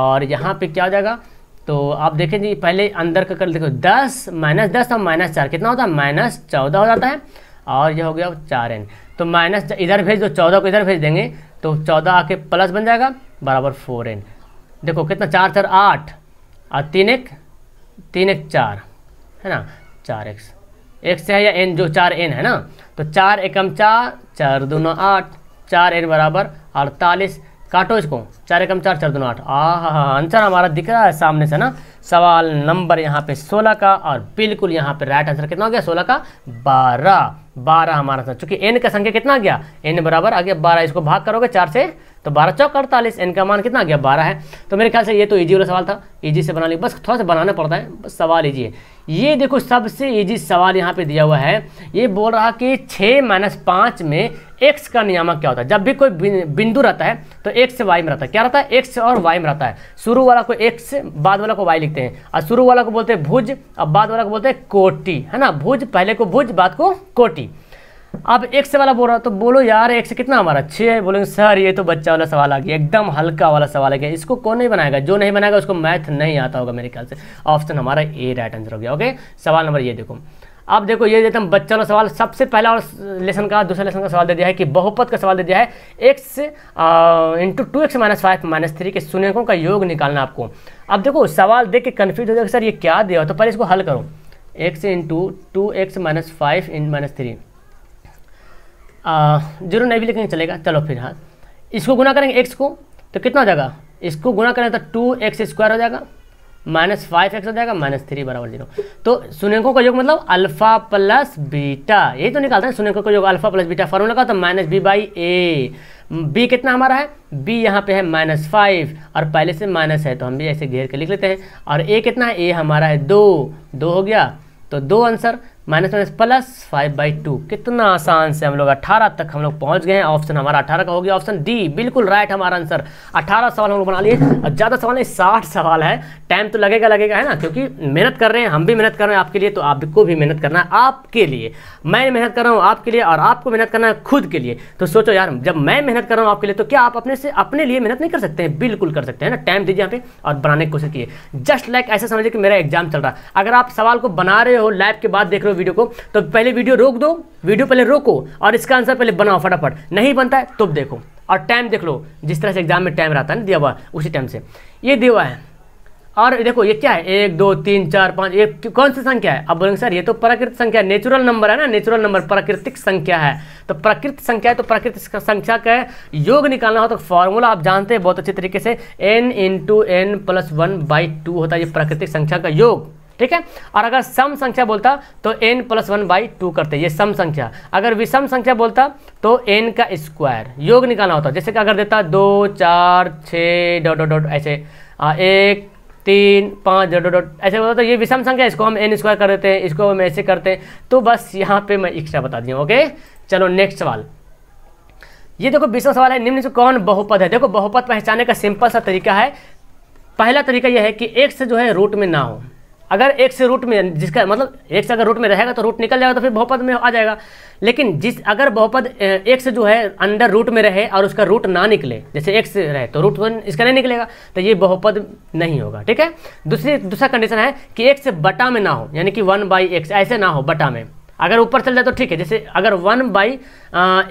और यहाँ पे क्या हो जाएगा तो आप देखें जी पहले अंदर का कर देखो दस माइनस दस और माइनस चार कितना होता है माइनस चौदह हो जाता है और यह हो गया चार एन तो माइनस इधर भेज दो चौदह को इधर भेज देंगे तो चौदह आके प्लस बन जाएगा बराबर फोर एन देखो कितना चार चार आठ और तीन एक तीन एक चार है ना चार एक्स से है या एन जो चार एन है ना तो चार एकम चार चार दोनों आठ चार एन बराबर अड़तालीस काटो इसको चार एकम चार चार दोनों आठ आ हा हा आंसर हमारा दिख रहा है सामने से ना सवाल नंबर यहाँ पे सोलह का और बिल्कुल यहाँ पे राइट आंसर कितना हो गया सोलह का बारह बारह हमारा आंसर चूंकि एन का संख्या कितना गया एन बराबर आगे गया बारह इसको भाग करोगे चार से तो बारह चौक अड़तालीस एन का मान कितना गया बारह है तो मेरे ख्याल से ये तो ईजी वाला सवाल था ईजी से बना ली बस थोड़ा सा बनाना पड़ता है बस सवाल ईजी है ये देखो सबसे ईजी सवाल यहाँ पे दिया हुआ है ये बोल रहा कि छः माइनस पाँच में एक्स का नियामक क्या होता है जब भी कोई बिंदु रहता है तो एक्स वाई में रहता है क्या रहता है एक्स और वाई में रहता है शुरू वाला को एक्स बाद वाला को वाई लिखते हैं और शुरू वाला को बोलते हैं भुज और बाद वाला को बोलते हैं कोटी है ना भुज पहले को भुज बाद को कोटी अब एक से वाला बोल रहा तो बोलो यार एक से कितना हमारा छः है बोलेंगे सर ये तो बच्चा वाला सवाल आ गया एकदम हल्का वाला सवाल आ गया इसको कौन नहीं बनाएगा जो नहीं बनाएगा उसको मैथ नहीं आता होगा मेरे ख्याल से ऑप्शन हमारा ए राइट आंसर हो गया ओके सवाल नंबर ये देखो अब देखो ये देता हैं बच्चा वाला सवाल सबसे पहला और लेसन का दूसरा लेसन का सवाल दे दिया है कि बहुपत का सवाल दे दिया है x into two x minus five minus three के शून्यकों का योग निकालना आपको अब देखो सवाल देख के कन्फ्यूज हो जाएगा सर ये क्या दिया तो पहले इसको हल करो x into two x minus five in minus three zero नहीं भी लेकिन चलेगा चलो फिर हाँ इसको गुना करेंगे एक्स को तो कितना हो जाएगा इसको गुना करें तो टू एक्स स्क्वायर हो जाएगा माइनस फाइव एक्स हो जाएगा माइनस थ्री बराबर जीरो तो सुनेंको का योग मतलब अल्फा प्लस बीटा यही तो निकालते हैं सुनेंको का योग अल्फा प्लस बीटा फॉर्मूला का तो minus B by A B कितना हमारा है बी यहाँ पे है माइनस फाइव और पहले से माइनस है तो हम भी ऐसे घेर के लिख लेते हैं और ए कितना है ए हमारा है दो दो हो गया तो दो answer minus minus plus five by two कितना आसान से हम लोग अठारह तक हम लोग पहुंच गए हैं ऑप्शन हमारा अठारह का हो गया ऑप्शन डी बिल्कुल राइट हमारा आंसर अठारह सवाल हम लोग बना लिए और ज़्यादा सवाल नहीं साठ सवाल है टाइम तो लगेगा लगेगा है ना क्योंकि मेहनत कर रहे हैं हम भी मेहनत कर रहे हैं आपके लिए तो आपको भी मेहनत करना है आपके लिए मैं मेहनत कर रहा हूँ आपके लिए और आपको मेहनत करना है खुद के लिए तो सोचो यार जब मैं मेहनत कर रहा हूँ आपके लिए तो क्या आप अपने से अपने लिए मेहनत नहीं कर सकते हैं बिल्कुल कर सकते हैं ना टाइम दीजिए यहाँ पे और बनाने की कोशिश कीजिए जस्ट लाइक ऐसा समझिए कि मेरा एग्जाम चल रहा है अगर आप सवाल को बना रहे हो लाइव के बाद देख रहे हो वीडियो को तो पहले वीडियो रोक दो वीडियो पहले रोको और इसका आंसर पहले बनाओ फटाफट नहीं बनता है तो देखो और टाइम देख लो जिस तरह से एग्जाम में टाइम रहता है ना दिया हुआ उसी टाइम से ये दिया हुआ है और देखो ये क्या है एक दो तीन चार पाँच ये कौन सी संख्या है अब बोलेंगे सर ये तो प्राकृतिक संख्या है नेचुरल नंबर है ना नेचुरल नंबर प्राकृतिक संख्या है तो प्राकृतिक संख्या है तो प्राकृतिक संख्या का योग निकालना हो तो फॉर्मूला आप जानते हैं बहुत अच्छे तरीके से n into n plus one by two होता है ये प्राकृतिक संख्या का योग ठीक है और अगर सम संख्या बोलता तो n plus one by two करते ये सम संख्या अगर विषम संख्या बोलता तो एन का स्क्वायर योग निकालना होता जैसे कि अगर देता दो चार छः डॉट डॉट डॉट ऐसे आ, एक तीन पाँच डॉट डॉट ऐसे बोलता तो ये विषम संख्या इसको हम एन स्क्वायर कर देते हैं इसको हम ऐसे करते हैं तो बस यहाँ पे मैं इच्छा बता दिया ओके चलो नेक्स्ट सवाल ये देखो विषम सवाल है निम्न से कौन बहुपद है देखो बहुपद पहचाने का सिंपल सा तरीका है पहला तरीका यह है कि एक से जो है रूट में ना हो अगर एक से रूट में जिसका मतलब एक से अगर रूट में रहेगा तो रूट निकल जाएगा तो फिर बहुपद में आ जाएगा लेकिन जिस अगर बहुपद एक से जो है अंडर रूट में रहे और उसका रूट ना निकले जैसे एक से रहे तो रूट इसका नहीं निकलेगा तो ये बहुपद नहीं होगा ठीक है दूसरी दूसरा कंडीशन है कि एक से बटा में ना हो यानी कि वन बाई एक्स ऐसे ना हो बटा में अगर ऊपर चल जाए तो ठीक है जैसे अगर वन बाई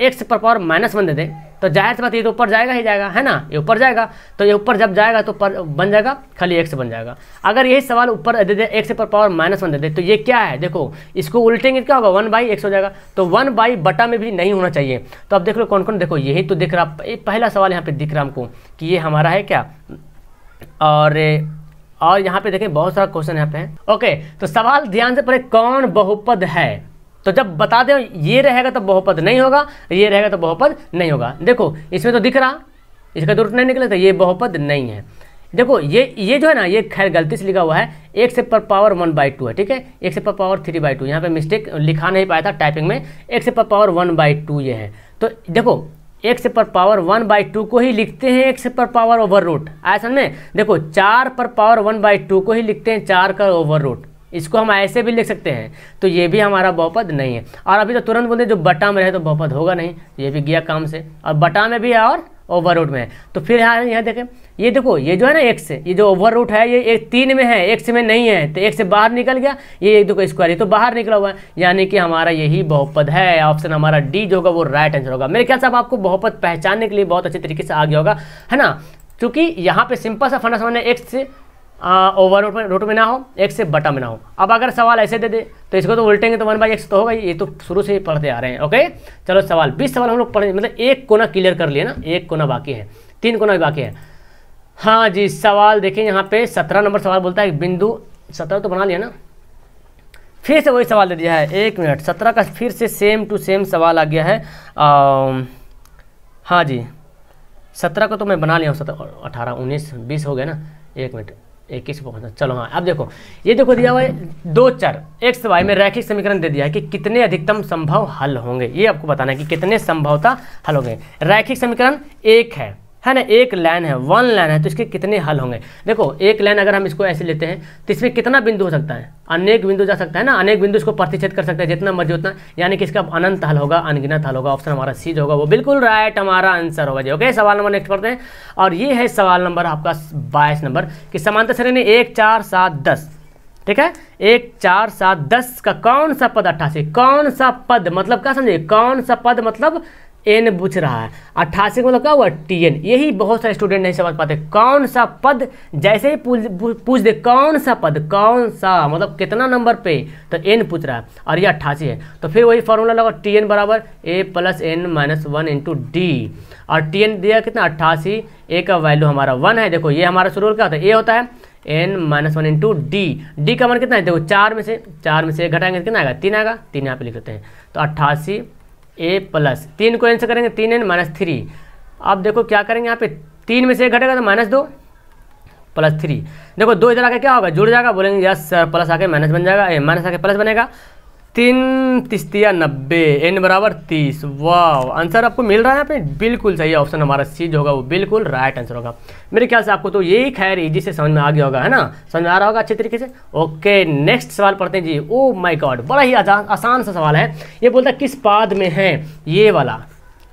एक्स पर पावर माइनस वन दे दें तो जाहिर सी तो बात ये तो ऊपर जाएगा ही जाएगा है ना ये ऊपर जाएगा तो ये ऊपर जब जाएगा तो पर बन जाएगा खाली एक्स बन जाएगा अगर यही सवाल ऊपर दे दे एक्स पर पावर माइनस वन दे दे तो ये क्या है देखो इसको उल्टेंगे तो क्या होगा वन बाई एक्स हो जाएगा तो वन बाई बटा में भी नहीं होना चाहिए तो अब देख लो कौन कौन देखो यही तो दिख रहा पहला सवाल यहाँ पर दिख रहा हमको कि ये हमारा है क्या और और यहाँ पे देखें बहुत सारा क्वेश्चन यहाँ पे है ओके तो सवाल ध्यान से पड़े कौन बहुपद है तो जब बता दें ये रहेगा तो बहुपद नहीं होगा ये रहेगा तो बहुपद नहीं होगा देखो इसमें तो दिख रहा इसका जरूरत नहीं निकले तो ये बहुपद नहीं है देखो ये ये जो है ना ये खैर गलती से लिखा हुआ है एक से पर पावर वन बाई टू है ठीक है एक से पर पावर थ्री बाई टू यहाँ पर मिस्टेक लिखा नहीं पाया था टाइपिंग में एक से पर पावर वन बाई टू ये है तो देखो एक से पर पावर वन बाई टू को ही लिखते हैं एक से पर पावर ओवर रूट आया समझ में देखो चार पर पावर वन बाई टू को ही लिखते हैं चार का ओवर रूट इसको हम ऐसे भी लिख सकते हैं तो ये भी हमारा बहुपद नहीं है और अभी तो तुरंत बोलते जो बटा में रहे तो बहुपद होगा नहीं तो ये भी गया काम से और बटा में भी है और ओवर रूट में है तो फिर यहाँ यहाँ देखें ये देखो ये जो है ना से ये जो ओवर रूट है ये एक तीन में है एक्स में नहीं है तो एक से बाहर निकल गया ये एक देखो स्क्वायर ये तो बाहर निकला हुआ है यानी कि हमारा यही बहुपद है ऑप्शन हमारा डी जो होगा वो राइट आंसर होगा मेरे ख्याल से आपको बहुपद पहचानने के लिए बहुत अच्छे तरीके से आ गया होगा है ना क्योंकि यहाँ पे सिंपल सा फंडा समझना एक्स से ओवर रूट में रूट में ना हो एक से बटा में ना हो अब अगर सवाल ऐसे दे दे तो इसको तो उल्टेंगे तो वन बाई एक्स तो होगा ये तो शुरू से ही पढ़ते आ रहे हैं ओके चलो सवाल बीस सवाल हम लोग पढ़े मतलब एक कोना क्लियर कर लिए ना एक कोना बाकी है तीन कोना बाकी है हाँ जी सवाल देखिए यहाँ पे सत्रह नंबर सवाल बोलता है बिंदु सत्रह तो बना लिया ना फिर से वही सवाल दे दिया है एक मिनट सत्रह का फिर से सेम टू सेम सवाल आ गया है आ, हाँ जी सत्रह को तो मैं बना लिया हूँ सत्रह अठारह उन्नीस बीस हो गया ना एक मिनट ही से पहुंचना चलो हाँ अब देखो ये देखो दिया हुआ है दो चर एक्स वाई में रैखिक समीकरण दे दिया है कि कितने अधिकतम संभव हल होंगे ये आपको बताना है कि कितने संभवता हल होंगे रैखिक समीकरण एक है है ना एक लाइन है वन लाइन है तो इसके कितने हल होंगे देखो एक लाइन अगर हम इसको ऐसे लेते हैं तो इसमें कितना बिंदु हो सकता है अनेक बिंदु जा सकता है ना अनेक बिंदु इसको प्रतिशत कर सकते हैं जितना मर्जी उतना यानी कि इसका अनंत हल होगा अनगिनत हल होगा ऑप्शन हमारा सी जो होगा वो बिल्कुल राइट हमारा आंसर होगा जी ओके सवाल नंबर नेक्स्ट करते हैं और ये है सवाल नंबर आपका बाईस नंबर कि समांतर श्रेणी एक चार सात दस ठीक है एक चार सात दस का कौन सा पद अट्ठासी कौन सा पद मतलब क्या समझिए कौन सा पद मतलब एन पूछ रहा है अट्ठासी का मतलब क्या हुआ टी एन यही बहुत सारे स्टूडेंट नहीं समझ पाते कौन सा पद जैसे ही पूछ दे कौन सा पद कौन सा मतलब कितना नंबर पे तो एन पूछ रहा है और ये अट्ठासी है तो फिर वही फॉर्मूला लगा टी एन बराबर ए plus n minus one into D और टी एन दिया कितना अट्ठासी ए का वैल्यू हमारा वन है देखो ये हमारा शुरू क्या तो होता है ए होता है n minus one into D D का मान कितना है देखो चार में से चार में से घटाएंगे तो कितना आएगा तीन आएगा तीन यहाँ पे लिख देते हैं तो अट्ठासी ए प्लस तीन को आंसर करेंगे तीन एन माइनस थ्री आप देखो क्या करेंगे यहाँ पे तीन में से एक घटेगा तो माइनस दो प्लस थ्री देखो दो इधर आके क्या होगा जुड़ जाएगा बोलेंगे यस सर प्लस आके माइनस बन जाएगा ए माइनस आके प्लस बनेगा तीन तिस्तिया नब्बे एन बराबर तीस वाह आंसर आपको मिल रहा है यहाँ पे बिल्कुल सही ऑप्शन हमारा सी जो होगा वो बिल्कुल राइट आंसर होगा मेरे ख्याल से आपको तो यही खैर ईजी से समझ में आ गया होगा है ना समझ आ रहा होगा अच्छे तरीके से ओके नेक्स्ट सवाल पढ़ते हैं जी ओ माई गॉड बड़ा ही आसान सा सवाल है ये बोलता है किस पाद में है ये वाला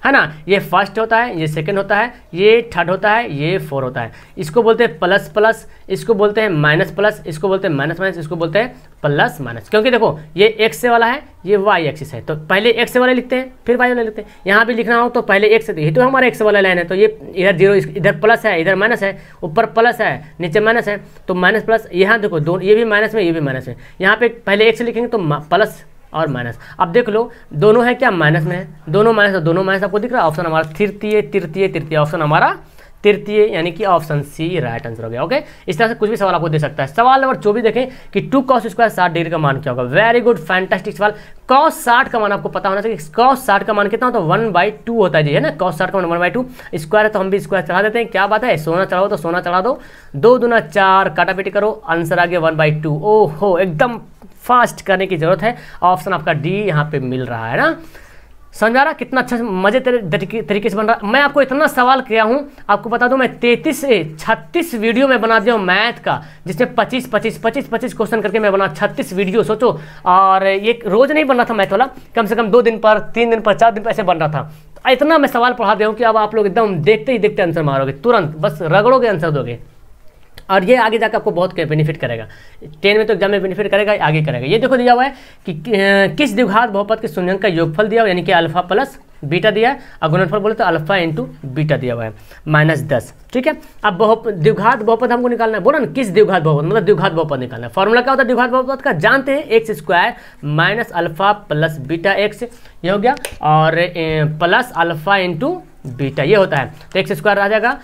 है ना ये फर्स्ट होता है ये सेकंड होता है ये थर्ड होता है ये फोर होता है इसको बोलते हैं प्लस प्लस इसको बोलते हैं माइनस प्लस इसको बोलते हैं माइनस माइनस इसको बोलते हैं प्लस माइनस क्योंकि देखो ये एक्स से वाला है ये वाई एक्सिस है तो पहले एक्स से वाले लिखते हैं फिर वाई वाले लिखते हैं यहाँ भी लिखना हो तो पहले एक्स से ये तो हमारा एक्स वाला लाइन है तो ये इधर जीरो इधर प्लस है इधर माइनस है ऊपर प्लस है नीचे माइनस है तो माइनस प्लस यहाँ देखो दो ये भी माइनस में ये भी माइनस में यहाँ पे पहले एक्स लिखेंगे तो प्लस और माइनस अब देख लो दोनों है क्या माइनस में है दोनों माइनस दोनों माइनस आपको दिख रहा है ऑप्शन हमारा तृतीय तृतीय तृतीय ऑप्शन हमारा तृतीय यानी कि ऑप्शन सी राइट आंसर हो गया ओके इस तरह से कुछ भी सवाल आपको दे सकता है सवाल नंबर चौबीस देखें कि टू कॉस स्क्वायर साठ डिग्री का मान क्या होगा वेरी गुड फैंटेस्टिक सवाल कॉस साठ का मान आपको पता होना चाहिए कॉस साठ का मान कितना होता है वन बाई टू होता है जी है ना कॉस साठ का मान वन बाई टू स्क्वायर है तो हम भी स्क्वायर चढ़ा देते हैं क्या बात है सोना चढ़ाओ तो सोना चढ़ा दो दो दुना चार काटापीटी करो आंसर आ गया वन बाई टू हो एकदम फास्ट करने की ज़रूरत है ऑप्शन आपका डी यहाँ पे मिल रहा है ना समझा रहा कितना अच्छा मजे तरीके से बन रहा मैं आपको इतना सवाल किया हूँ आपको बता दूँ मैं तैंतीस से छत्तीस वीडियो में बना दिया हूँ मैथ का जिसमें पच्चीस पच्चीस पच्चीस पच्चीस क्वेश्चन करके मैं बना छत्तीस वीडियो सोचो और ये रोज़ नहीं बन रहा था मैथ वाला कम से कम दो दिन पर तीन दिन पर चार दिन पर ऐसे बन रहा था इतना मैं सवाल पढ़ा दिया हूँ कि अब आप लोग एकदम देखते ही देखते आंसर मारोगे तुरंत बस रगड़ोगे आंसर दोगे और ये आगे जाकर आपको बहुत बेनिफिट करेगा टेन में तो एग्जाम में बेनिफिट करेगा आगे करेगा ये देखो दिया हुआ है कि किस द्विघात बहुपद के शून्य का योगफल दिया हुआ यानी कि अल्फा प्लस बीटा दिया है और गुणनफल बोले तो अल्फा इंटू बीटा दिया हुआ है माइनस दस ठीक है अब बहु द्विघात बहुपद हमको निकालना है बोला ना किस द्विघात बहुपद मतलब द्विघात बहुपद निकालना है फॉर्मूला क्या होता है द्विघात बहुपद का जानते हैं x square minus alpha plus beta x ये हो गया और प्लस अल्फा इंटू बीटा ये होता है तो एक्स स्क्वायर आ जाएगा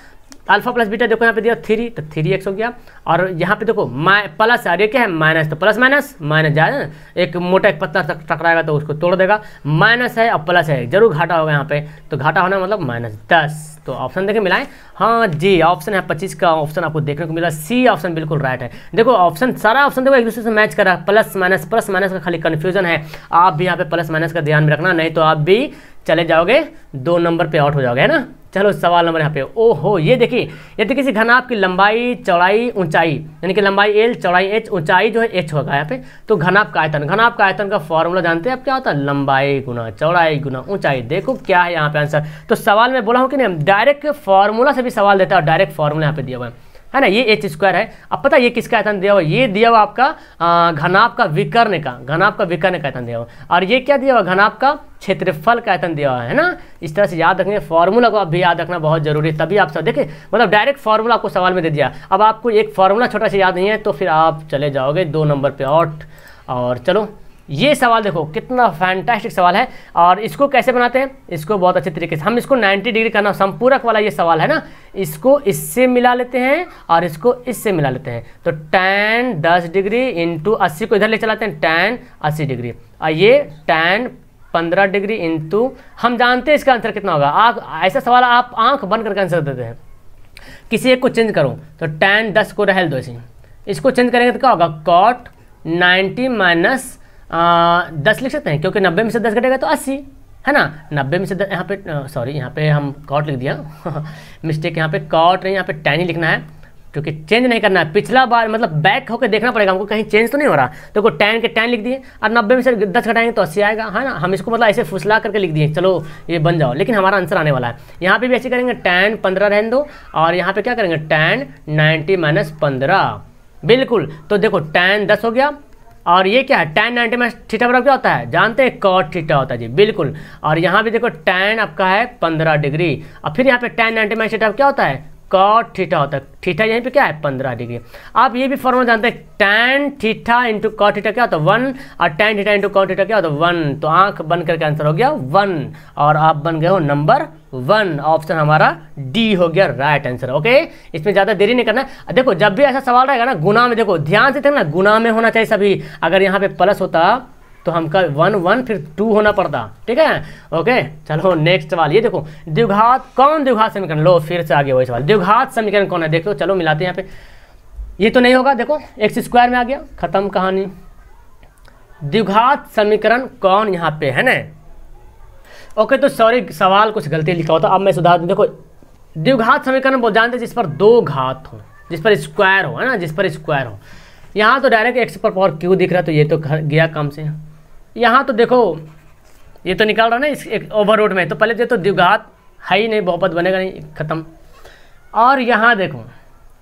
अल्फा प्लस बीटा देखो यहाँ पे दिया थ्री तो थ्री एक्स हो गया और यहाँ पे देखो माइ प्लस और ये क्या है माइनस तो प्लस माइनस माइनस जाए ना एक मोटा एक पत्थर तक टकराएगा तो उसको तोड़ देगा माइनस है और प्लस है जरूर घाटा होगा यहाँ पे तो घाटा होना मतलब माइनस दस तो ऑप्शन देखें मिलाएं हाँ जी ऑप्शन है पच्चीस का ऑप्शन आपको देखने को मिला सी ऑप्शन बिल्कुल राइट है देखो ऑप्शन सारा ऑप्शन देखो एक दूसरे से मैच कर रहा है प्लस माइनस प्लस माइनस का खाली कन्फ्यूजन है आप भी यहाँ पे प्लस माइनस का ध्यान में रखना नहीं तो आप भी चले जाओगे दो नंबर पे आउट हो जाओगे है ना चलो सवाल नंबर यहाँ पे ओ हो ये देखिए यदि किसी घनाभ की लंबाई चौड़ाई ऊंचाई यानी कि लंबाई एल चौड़ाई एच ऊंचाई जो है एच होगा यहाँ पे तो घनाभ का आयतन घनाभ का आयतन का फॉर्मूला जानते हैं अब क्या होता है लंबाई गुना चौड़ाई गुना ऊंचाई देखो क्या है यहाँ पे आंसर तो सवाल में बोला हूँ कि नहीं डायरेक्ट फार्मूला से भी सवाल देता है डायरेक्ट फार्मूला यहाँ पे दिया हुआ है है ना ये एच स्क्वायर है अब पता ये किसका आयतन दिया हुआ ये दिया हुआ आपका घनाप का विकर्ण का घनाप का विकर्ण का आयतन दिया हुआ और ये क्या दिया हुआ घनाप का क्षेत्रफल का आयतन दिया हुआ है ना इस तरह से याद रखने फॉर्मूला को आप भी याद रखना बहुत जरूरी है तभी आप सब देखें मतलब डायरेक्ट फार्मूला आपको सवाल में दे दिया अब आपको एक फार्मूला छोटा सा याद नहीं है तो फिर आप चले जाओगे दो नंबर पर आउट और चलो ये सवाल देखो कितना फैंटास्टिक सवाल है और इसको कैसे बनाते हैं इसको बहुत अच्छे तरीके से हम इसको 90 डिग्री करना संपूरक वाला ये सवाल है ना इसको इससे मिला लेते हैं और इसको इससे मिला लेते हैं तो टेन 10 डिग्री इंटू अस्सी को इधर ले चलाते हैं टेन 80 डिग्री और ये टेन 15 डिग्री इंटू हम जानते हैं इसका आंसर कितना होगा आँख ऐसा सवाल आप आँख बंद करके आंसर देते हैं किसी एक को चेंज करूँ तो टेन दस को रहल दो इसको चेंज करेंगे तो क्या होगा कॉट नाइन्टी माइनस दस लिख सकते हैं क्योंकि नब्बे में से दस घटेगा तो अस्सी है ना नब्बे में से दस यहाँ पे सॉरी यहाँ पे हम कॉट लिख दिया मिस्टेक [laughs] यहाँ पे कॉट नहीं यहाँ पे ही लिखना है क्योंकि चेंज नहीं करना है पिछला बार मतलब बैक होकर देखना पड़ेगा हमको कहीं चेंज तो नहीं हो रहा तो को टैन के टैन लिख दिए और नब्बे में से दस घटाएंगे तो अस्सी आएगा है ना हम इसको मतलब ऐसे फुसला करके लिख दिए चलो ये बन जाओ लेकिन हमारा आंसर आने वाला है यहाँ पे भी ऐसे करेंगे टैन पंद्रह रहने दो और यहाँ पर क्या करेंगे टैन नाइन्टी माइनस पंद्रह बिल्कुल तो देखो टैन दस हो गया और ये क्या है टेन नाइन्टी में थीटा बराबर क्या होता है जानते हैं कॉट थीटा होता है जी बिल्कुल और यहाँ भी देखो टेन आपका है पंद्रह डिग्री और फिर यहाँ पे टेन नाइन्टी में थीटा क्या होता है कॉट थीटा होता है थीटा यहीं पे क्या है पंद्रह डिग्री आप ये भी फॉर्मूला जानते हैं tan theta into cot theta क्या होता है वन और tan theta into cot theta क्या होता है वन तो आंख बंद करके आंसर हो गया वन और आप बन गए हो नंबर वन ऑप्शन हमारा डी हो गया राइट आंसर ओके इसमें ज़्यादा देरी नहीं करना है देखो जब भी ऐसा सवाल रहेगा ना गुना में देखो ध्यान से देखना ना गुना में होना चाहिए सभी अगर यहाँ पे प्लस होता तो हमका वन वन फिर टू होना पड़ता ठीक है ओके चलो नेक्स्ट सवाल ये देखो द्विघात कौन द्विघात समीकरण लो फिर से आगे वही सवाल द्विघात समीकरण कौन है देखो चलो मिलाते हैं यहाँ पे ये तो नहीं होगा देखो एक्स स्क्वायर में आ गया खत्म कहानी द्विघात समीकरण कौन यहाँ पे है ना ओके तो सॉरी सवाल कुछ गलती लिखा होता अब मैं सुधार देखो द्विघात समीकरण बोल जानते जिस पर दो घात हो जिस पर स्क्वायर हो है ना जिस पर स्क्वायर हो यहाँ तो डायरेक्ट एक्स पर पावर क्यू दिख रहा है तो ये तो गया कम से यहाँ तो देखो ये तो निकाल रहा ना इस एक ओवररोड में तो पहले देखो तो द्विघात है ही नहीं बहुपत बनेगा नहीं खत्म और यहाँ देखो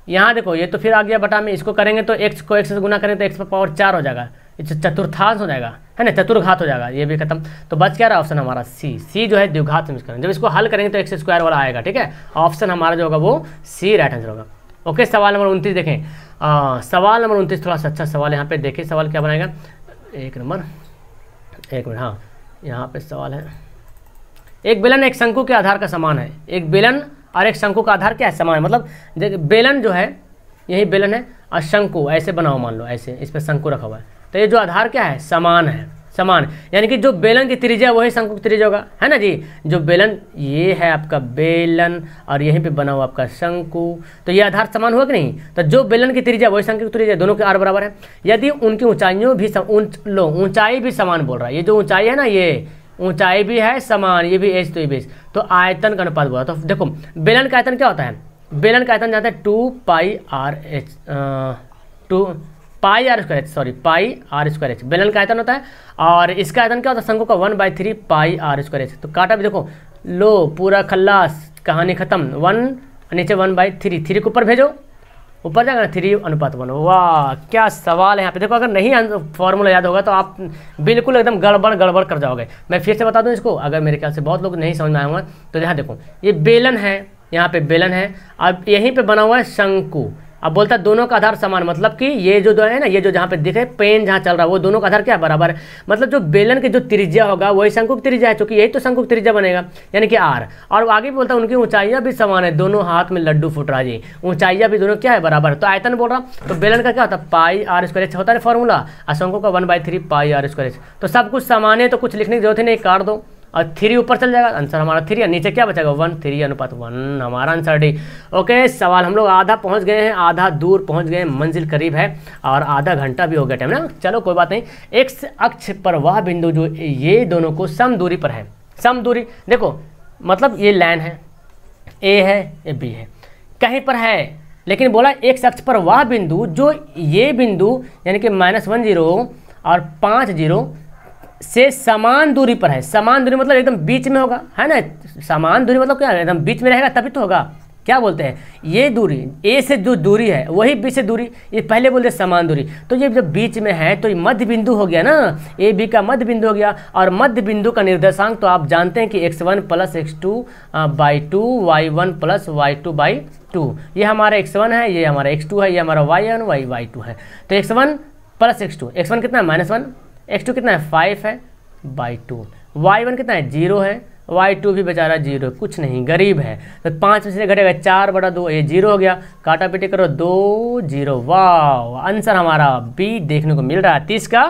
यहाँ देखो ये तो फिर आ गया बटा में इसको करेंगे तो एक्स को एक्स से गुना करेंगे तो एक्स पर पावर चार हो जाएगा चतुर्थांश हो जाएगा है ना चतुर्घात हो जाएगा ये भी खत्म तो बच क्या रहा ऑप्शन हमारा सी सी जो है द्विघात में करेंगे जब इसको हल करेंगे तो एक्स स्क्वायर वाला आएगा ठीक है ऑप्शन हमारा जो होगा वो सी राइट आंसर होगा ओके सवाल नंबर उनतीस देखें आ, सवाल नंबर उनतीस थोड़ा सा अच्छा सवाल यहाँ पे देखें सवाल क्या बनाएगा एक नंबर एक मिनट हाँ यहाँ पे सवाल है एक बेलन एक शंकु के आधार का समान है एक बेलन और एक शंकु का आधार क्या है समान है मतलब बेलन जो है यही बेलन है और शंकु ऐसे बनाओ मान लो ऐसे इस पर शंकु रखा हुआ है तो ये जो आधार क्या है समान है समान यानी कि जो बेलन की त्रिज्या वही शंकु की त्रिज्या होगा है ना जी जो बेलन ये है आपका बेलन और यहीं पे बना हुआ आपका शंकु तो ये आधार समान हुआ कि नहीं तो जो बेलन की त्रिज्या वही शंकु की त्रिज्या दोनों के आर बराबर है यदि उनकी ऊंचाइयों भी उन लो ऊंचाई भी समान बोल रहा है ये जो ऊंचाई है ना ये ऊंचाई भी है समान ये भी एच तो ये भी एच तो आयतन का अनुपात बोला तो देखो बेलन का आयतन क्या होता है बेलन का आयतन जाता है two pi r h two pi r square h sorry pi r square h बेलन का आयतन होता है और इसका आयतन क्या होता है शंकु का one by three pi r square h तो काटा भी देखो लो पूरा खल्लास कहानी खत्म वन नीचे वन बाई थ्री थ्री के ऊपर भेजो ऊपर जाएगा ना थ्री अनुपात वन वाह क्या सवाल है यहाँ पे देखो अगर नहीं फॉर्मूला याद होगा तो आप बिल्कुल एकदम गड़बड़ गड़बड़ कर जाओगे मैं फिर से बता दूँ इसको अगर मेरे ख्याल से बहुत लोग नहीं समझ में आए हुए तो यहाँ देखो ये बेलन है यहाँ पे बेलन है अब यहीं पे बना हुआ है शंकु अब बोलता है दोनों का आधार समान मतलब कि ये जो है ना ये जो जहाँ पे दिखे पेन जहाँ चल रहा है वो दोनों का आधार क्या बराबर है मतलब जो बेलन के जो त्रिज्या होगा वही शंकुक त्रिज्या है चूंकि यही तो शंकुक त्रिज्या बनेगा यानी कि आर और आगे बोलता है उनकी ऊंचाइयाँ भी समान है दोनों हाथ में लड्डू फुट रहा जी ऊंचाइयाँ भी दोनों क्या है बराबर तो आयतन बोल रहा तो बेलन का क्या होता है पाई आर स्क्वायर होता है फॉर्मूला और शंकु का one by three pi r square तो सब कुछ समान है तो कुछ लिखने की जरूरत ही नहीं काट दो और थ्री ऊपर चल जाएगा आंसर हमारा थ्री और नीचे क्या बचेगा वन थ्री अनुपात वन हमारा आंसर डी ओके सवाल हम लोग आधा पहुंच गए हैं आधा दूर पहुंच गए मंजिल करीब है और आधा घंटा भी हो गया टाइम ना चलो कोई बात नहीं एक्स अक्ष पर वह बिंदु जो ये दोनों को सम दूरी पर है सम दूरी देखो मतलब ये लाइन है ए है ये बी है कहीं पर है लेकिन बोला एक अक्ष पर वह बिंदु जो ये बिंदु यानी कि माइनस वन जीरो और पाँच जीरो से समान दूरी पर है समान दूरी मतलब एकदम बीच में होगा है ना समान दूरी मतलब क्या एकदम बीच में रहेगा तभी तो होगा क्या बोलते हैं ये दूरी ए से जो दूरी है वही बी से दूरी ये पहले बोलते हैं समान दूरी तो ये जब बीच में है तो ये मध्य बिंदु हो गया ना ए बी का मध्य बिंदु हो गया और मध्य बिंदु का निर्देशांक तो आप जानते हैं कि x one plus x two by two y one plus y two by two ये हमारा एक्स वन है ये हमारा एक्स टू है ये हमारा y one y y two है तो x one plus x two x one कितना माइनस वन एक्स टू कितना है फाइव है बाई टू वाई वन कितना है जीरो है वाई टू भी बेचारा जीरो कुछ नहीं गरीब है तो पाँच में से घटेगा चार बड़ा दो ये जीरो हो गया काटा पीटी करो दो जीरो वाह आंसर हमारा बी देखने को मिल रहा है तीस का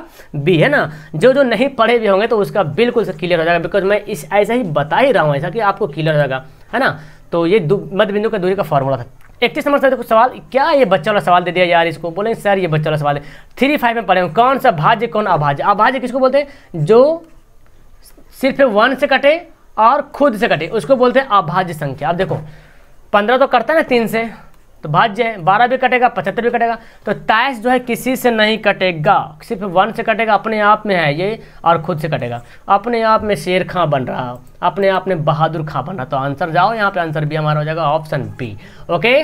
बी है ना जो जो नहीं पढ़े भी होंगे तो उसका बिल्कुल क्लियर हो जाएगा बिकॉज मैं इस ऐसा ही बता ही रहा हूँ ऐसा कि आपको क्लियर हो जाएगा है ना तो ये मध्य बिंदु का दूरी का फॉर्मूला था इकतीस नंबर से देखो सवाल क्या ये बच्चा वाला सवाल दे दिया यार इसको बोले सर ये बच्चा वाला सवाल है थ्री फाइव में पढ़े कौन सा भाज्य कौन अभाज्य अभाज्य किसको बोलते हैं जो सिर्फ वन से कटे और खुद से कटे उसको बोलते हैं अभाज्य संख्या अब देखो पंद्रह तो करता है ना तीन से तो भाज्य है बारह भी कटेगा पचहत्तर भी कटेगा तो ताइस जो है किसी से नहीं कटेगा सिर्फ वन से कटेगा अपने आप में है ये और खुद से कटेगा अपने आप में शेर खां बन रहा अपने आप में बहादुर खां बन रहा तो आंसर जाओ यहाँ पे आंसर भी हमारा हो जाएगा ऑप्शन बी ओके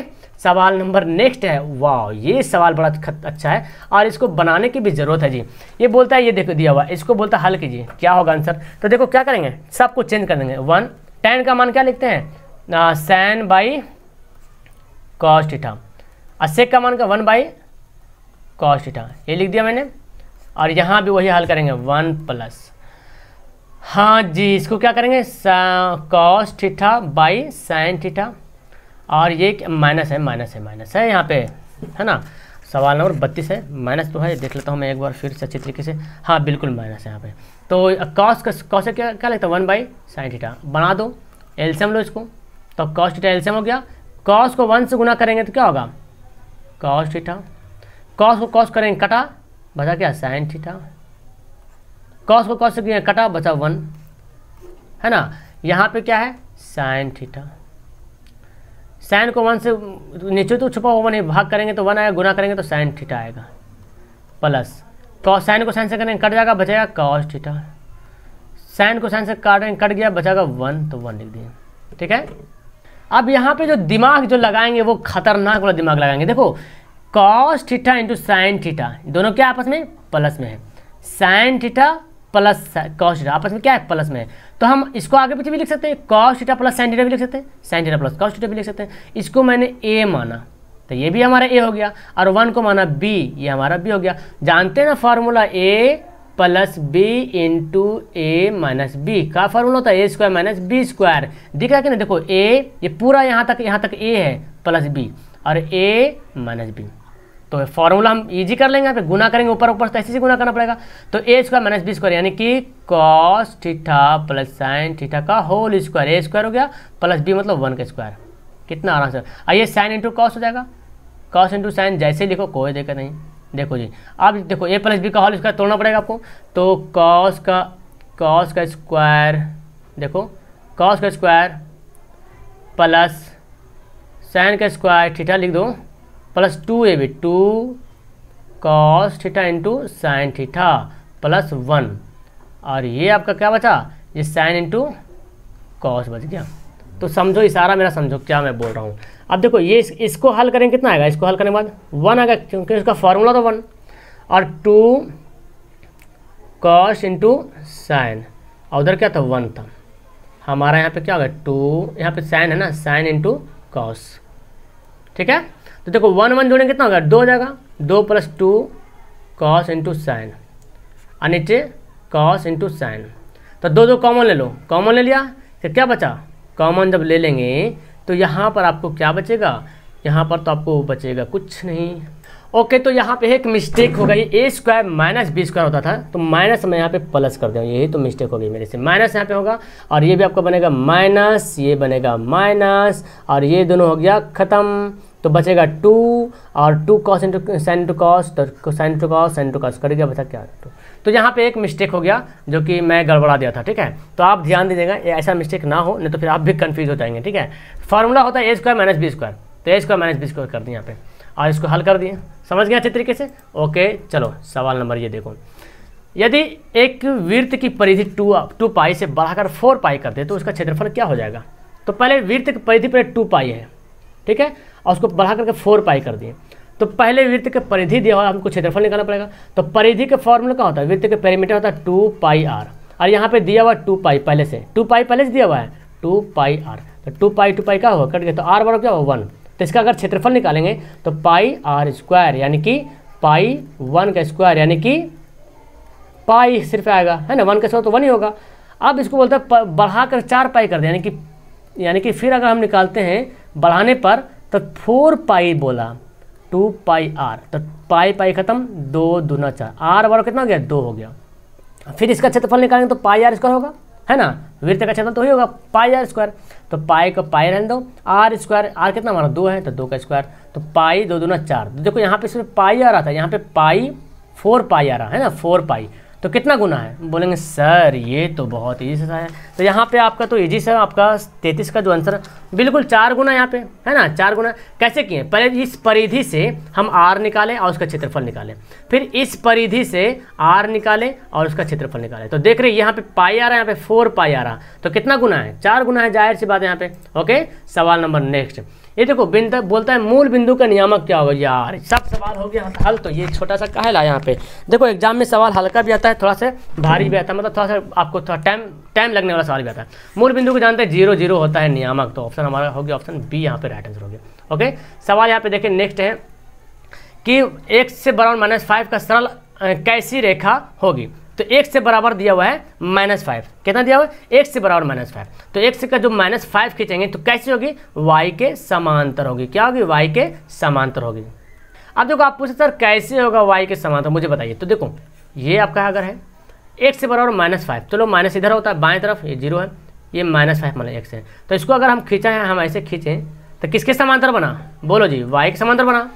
सवाल नंबर नेक्स्ट है वाह ये सवाल बड़ा अच्छा है और इसको बनाने की भी ज़रूरत है जी ये बोलता है ये देखो दिया हुआ इसको बोलता है हल कीजिए क्या होगा आंसर तो देखो क्या करेंगे सब कुछ चेंज कर देंगे वन टेन का मान क्या लिखते हैं सैन बाई कॉस थीटा और सेक का मान का वन बाई कॉस थीटा ये लिख दिया मैंने और यहाँ भी वही हल करेंगे वन प्लस हाँ जी इसको क्या करेंगे कॉस बाई साइन थीटा और ये माइनस है माइनस है माइनस है यहाँ पे है ना सवाल नंबर बत्तीस है माइनस तो है देख लेता हूँ मैं एक बार फिर से अच्छी तरीके से हाँ बिल्कुल माइनस है यहाँ पे तो कॉस कॉस क्या क्या लगता है वन बाई साइन थीटा बना दो एल्सियम लो इसको तो कॉस थीटा एल्सियम हो गया कॉस को वन से गुना करेंगे तो क्या होगा कॉस ठीठा कॉस को कॉस करेंगे कटा बचा क्या साइन ठीठा कॉस को कॉस से कटा बचा वन है ना यहाँ पे क्या है साइन ठीठा साइन को वन से नीचे तो छुपा हुआ नहीं भाग करेंगे तो वन आएगा गुना करेंगे तो साइन ठीठा आएगा प्लस कॉस साइन को साइन से करेंगे कट जाएगा बचेगा कॉस ठीठा साइन को साइन से काटेंगे कट गया बचेगा वन तो वन लिख दिए ठीक है अब यहाँ पे जो दिमाग जो लगाएंगे वो खतरनाक वाला दिमाग लगाएंगे देखो cos theta into sine theta दोनों क्या आपस में प्लस में है sine theta plus cos theta आपस में क्या है प्लस में है तो हम इसको आगे पीछे भी लिख सकते हैं cos theta plus sine theta भी लिख सकते हैं sine theta plus cos theta भी लिख सकते हैं इसको मैंने ए माना तो ये भी हमारा ए हो गया और वन को माना बी ये हमारा बी हो गया जानते हैं ना formula A plus B into A minus B का फॉर्मूला होता है ए स्क्वायर माइनस बी स्क्वायर दिख रहा है कि ना देखो ए ये पूरा यहाँ तक यहाँ तक ए है प्लस बी और ए माइनस बी तो फॉर्मूला हम इजी कर लेंगे यहाँ पे गुना करेंगे ऊपर ऊपर तो ऐसे से गुना करना पड़ेगा तो a square minus B square यानी कि cos theta plus sine theta का होल स्क्वायर ए स्क्वायर हो गया प्लस बी मतलब वन का स्क्वायर कितना आराम से आइए साइन इंटू कॉस हो जाएगा कॉस इंटू साइन जैसे लिखो कोई देखा नहीं देखो जी अब देखो ए प्लस बी का हॉल स्क्वायर तोड़ना पड़ेगा आपको तो कॉस का कॉस का स्क्वायर देखो कॉस का स्क्वायर प्लस साइन का स्क्वायर थीटा लिख दो plus two a b two cos theta into sine theta plus one और ये आपका क्या बचा ये साइन इंटू कॉस बच गया तो समझो इशारा मेरा समझो क्या मैं बोल रहा हूँ अब देखो ये इस, इसको हल करें कितना आएगा इसको हल करने के बाद वन आएगा क्योंकि इसका फॉर्मूला तो वन और टू कॉस इंटू साइन और उधर क्या था वन था हमारा यहाँ पे क्या होगा टू यहाँ पे साइन है ना साइन इंटू कॉस ठीक है तो देखो वन वन जोड़ेंगे कितना होगा दो हो जाएगा दो plus two cos into sine और नीचे कॉस इंटू साइन तो दो दो कॉमन ले लो कॉमन ले लिया तो क्या बचा कॉमन जब ले लेंगे तो यहाँ पर आपको क्या बचेगा यहाँ पर तो आपको बचेगा कुछ नहीं ओके तो यहाँ पे एक मिस्टेक हो गई a square minus B square होता था तो माइनस मैं यहाँ पे प्लस कर दूँ यही तो मिस्टेक हो गई मेरे से माइनस यहाँ पे होगा और ये भी आपका बनेगा माइनस ये बनेगा माइनस और ये दोनों हो गया ख़त्म तो बचेगा टू और two cos into sine two cos तो sine two cos sine two cos कर गया बता क्या टू तो, तो यहाँ पे एक मिस्टेक हो गया जो कि मैं गड़बड़ा दिया था ठीक है तो आप ध्यान दीजिएगा ऐसा मिस्टेक ना हो नहीं तो फिर आप भी कन्फ्यूज़ हो जाएंगे ठीक है फार्मूला होता है ए स्क्वायर माइनस बी स्क्वायर तो a square minus B square कर दिए यहाँ पे और इसको हल कर दिए समझ गए अच्छे तरीके से ओके चलो सवाल नंबर ये देखो यदि एक वृत्त की परिधि टू टू पाई से बढ़ाकर फोर पाई कर दे तो उसका क्षेत्रफल क्या हो जाएगा तो पहले वृत्त की परिधि पर टू पाई है ठीक है और उसको बढ़ा करके फोर पाई कर दिए तो पहले वृत्त के परिधि दिया हुआ हमको क्षेत्रफल निकालना पड़ेगा तो परिधि का फॉर्मूला क्या होता है वृत्त के पेरीमीटर होता है टू पाई आर और यहाँ पे दिया हुआ टू पाई पहले से टू पाई पहले से दिया हुआ है टू पाई आर तो टू पाई टू पाई का होगा कट गया तो आर बराबर क्या होगा वन तो इसका अगर क्षेत्रफल निकालेंगे तो पाई आर स्क्वायर यानी कि पाई वन का स्क्वायर यानी कि पाई सिर्फ आएगा है ना वन का स्क्वायर तो वन ही होगा अब इसको बोलते हैं बढ़ाकर चार पाई कर दें यानी कि यानी कि फिर अगर हम निकालते हैं बढ़ाने पर तो फोर पाई बोला टू पाई आर तो पाई पाई खत्म दो दूना चार आर बराबर कितना हो गया दो हो गया फिर इसका क्षेत्रफल निकालेंगे तो पाई आर स्क्वायर होगा है ना वृत्त का क्षेत्रफल तो ही होगा पाई आर स्क्वायर तो पाई को पाई रहने दो आर स्क्वायर आर कितना हमारा दो है तो दो का स्क्वायर तो पाई दो दो ना चार तो देखो यहाँ पे सिर्फ पाई आ रहा था यहाँ पे पाई फोर पाई आ रहा है ना फोर पाई तो कितना गुना है बोलेंगे सर ये तो बहुत ईजी सा है तो यहाँ पे आपका तो ईजी सा आपका तैतीस का जो आंसर बिल्कुल चार गुना यहाँ पे है ना चार गुना कैसे किए पहले इस परिधि से हम आर निकालें और उसका क्षेत्रफल निकालें फिर इस परिधि से आर निकालें और उसका क्षेत्रफल निकालें तो देख रहे यहाँ पे पाई आ रहा है यहाँ पे फोर पाई आ रहा तो कितना गुना है चार गुना है जाहिर सी बात है यहाँ पे ओके सवाल नंबर नेक्स्ट ये देखो बिंदु बोलता है मूल बिंदु का नियामक क्या होगा यार सब सवाल हो गया हल तो ये छोटा सा कहला है यहाँ पे देखो एग्जाम में सवाल हल्का भी आता है थोड़ा सा भारी भी आता है मतलब थोड़ा सा आपको थोड़ा टाइम टाइम लगने वाला सवाल भी आता है मूल बिंदु को जानते हैं जीरो जीरो होता है नियामक तो ऑप्शन हमारा हो गया ऑप्शन बी यहाँ पे राइट आंसर हो गया ओके सवाल यहाँ पे देखें नेक्स्ट है कि एक से बराबर माइनस फाइव का सरल कैसी रेखा होगी तो एक से बराबर दिया हुआ है माइनस फाइव कितना दिया हुआ है एक से बराबर माइनस फाइव तो से का जो माइनस फाइव खींचेंगे तो कैसे होगी वाई के समांतर होगी क्या होगी वाई के समांतर होगी अब देखो आप पूछे सर कैसे होगा वाई के समांतर मुझे बताइए तो देखो ये आपका अगर है एक से बराबर माइनस फाइव चलो माइनस इधर होता है बाएं तरफ ये जीरो है ये माइनस फाइव मतलब एक से तो इसको अगर हम खींचा है हम ऐसे खींचें तो किसके समांतर बना बोलो जी वाई के समांतर बना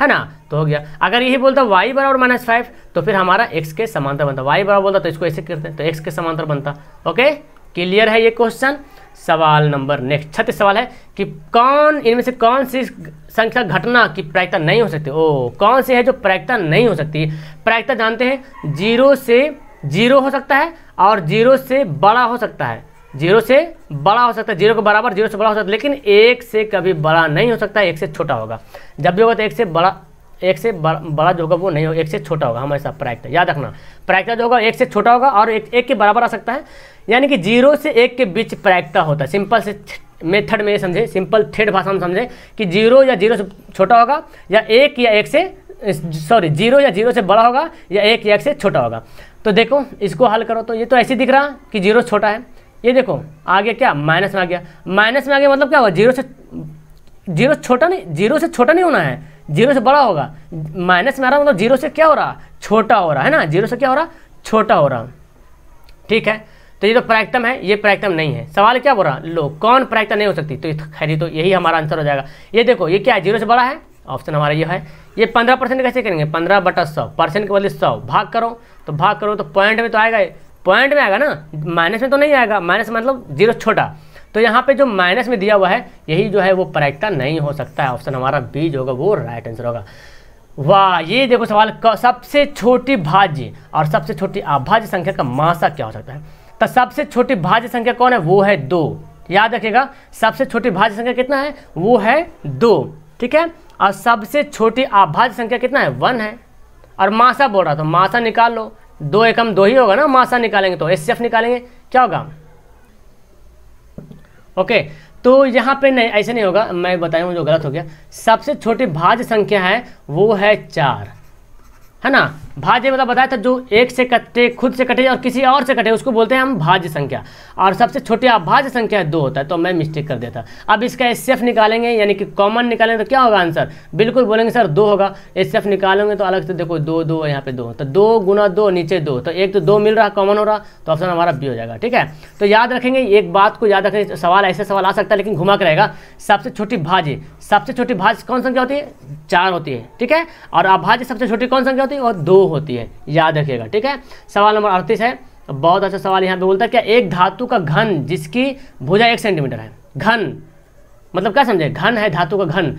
है ना तो हो गया अगर यही बोलता वाई बराबर माइनस फाइव तो फिर हमारा एक्स के समांतर बनता वाई बराबर बोलता तो इसको ऐसे करते तो एक्स के समांतर बनता ओके क्लियर है ये क्वेश्चन सवाल नंबर नेक्स्ट छत्तीस सवाल है कि कौन इनमें से कौन सी संख्या घटना की प्रायिकता नहीं हो सकती ओ कौन सी है जो प्रायिकता नहीं हो सकती प्रायिकता जानते हैं जीरो से जीरो हो सकता है और जीरो से बड़ा हो सकता है जीरो से बड़ा हो सकता है जीरो के बराबर जीरो से बड़ा हो सकता है लेकिन एक से कभी बड़ा नहीं हो सकता एक से छोटा होगा जब भी होगा तो एक से बड़ा एक से बड़ा, जो होगा वो नहीं होगा एक से छोटा होगा हमारे साथ प्रायिकता याद रखना प्रायिकता जो होगा एक से छोटा होगा और एक एक के बराबर आ सकता है यानी कि जीरो से एक के बीच प्रायिकता होता है सिंपल से मेथड में ये समझे सिंपल थेड भाषा में समझें कि जीरो या जीरो से छोटा होगा या एक या एक से सॉरी जीरो या जीरो से बड़ा होगा या एक या एक से छोटा होगा तो देखो इसको हल करो तो ये तो ऐसे दिख रहा कि जीरो छोटा है ये देखो आ गया क्या माइनस में आ गया माइनस में आ गया मतलब क्या हुआ जीरो से जीरो से छोटा नहीं जीरो से छोटा नहीं होना है जीरो से बड़ा होगा माइनस में आ रहा मतलब जीरो से क्या हो रहा छोटा हो रहा है ना जीरो से क्या हो रहा छोटा हो रहा ठीक है तो ये तो प्रैक्टम है ये प्रैक्टम नहीं है सवाल क्या बोल रहा लो कौन प्रैक्टम नहीं हो सकती तो, तो खैर तो यही हमारा आंसर हो जाएगा ये देखो ये क्या है जीरो से बड़ा है ऑप्शन हमारा ये है ये पंद्रह परसेंट कैसे करेंगे पंद्रह बटा सौ परसेंट के बदले सौ भाग करो तो भाग करो तो पॉइंट में तो आएगा पॉइंट में आएगा ना माइनस में तो नहीं आएगा माइनस मतलब जीरो छोटा तो यहाँ पे जो माइनस में दिया हुआ है यही जो है वो प्रायिकता नहीं हो सकता है ऑप्शन हमारा बी जो होगा वो राइट आंसर होगा वाह ये देखो सवाल सबसे छोटी भाज्य और सबसे छोटी अभाज्य संख्या का मासा क्या हो सकता है तो सबसे छोटी भाज्य संख्या कौन है वो है दो याद रखिएगा सबसे छोटी भाज्य संख्या कितना है वो है दो ठीक है और सबसे छोटी अभाज्य संख्या कितना है वन है और मासा बोल रहा था तो मासा निकाल लो दो एकम दो ही होगा ना मासा निकालेंगे तो एस निकालेंगे क्या होगा ओके तो यहाँ पे नहीं ऐसे नहीं होगा मैं बताया जो गलत हो गया सबसे छोटी भाज संख्या है वो है चार है ना भाज्य मतलब बताया था जो एक से कटे खुद से कटे और किसी और से कटे उसको बोलते हैं हम भाज्य संख्या और सबसे छोटी अभाज्य संख्या दो होता है तो मैं मिस्टेक कर देता अब इसका एस निकालेंगे यानी कि कॉमन निकालेंगे तो क्या होगा आंसर बिल्कुल बोलेंगे सर दो होगा एस निकालेंगे तो अलग से देखो दो दो यहाँ पे दो तो दो गुना दो नीचे दो तो एक तो दो मिल रहा कॉमन हो रहा तो ऑप्शन हमारा बी हो जाएगा ठीक है तो याद रखेंगे एक बात को याद रखें सवाल ऐसे सवाल आ सकता है लेकिन घुमा करेगा सबसे छोटी भाज्य सबसे छोटी भाज्य कौन संख्या होती है चार होती है ठीक है और अभाज्य सबसे छोटी कौन संख्या होती है और दो होती है याद रखिएगा ठीक है सवाल नंबर अड़तीस है बहुत अच्छा सवाल यहाँ पे बोलता है क्या एक धातु का घन जिसकी भुजा एक सेंटीमीटर है घन मतलब क्या समझे घन है धातु का घन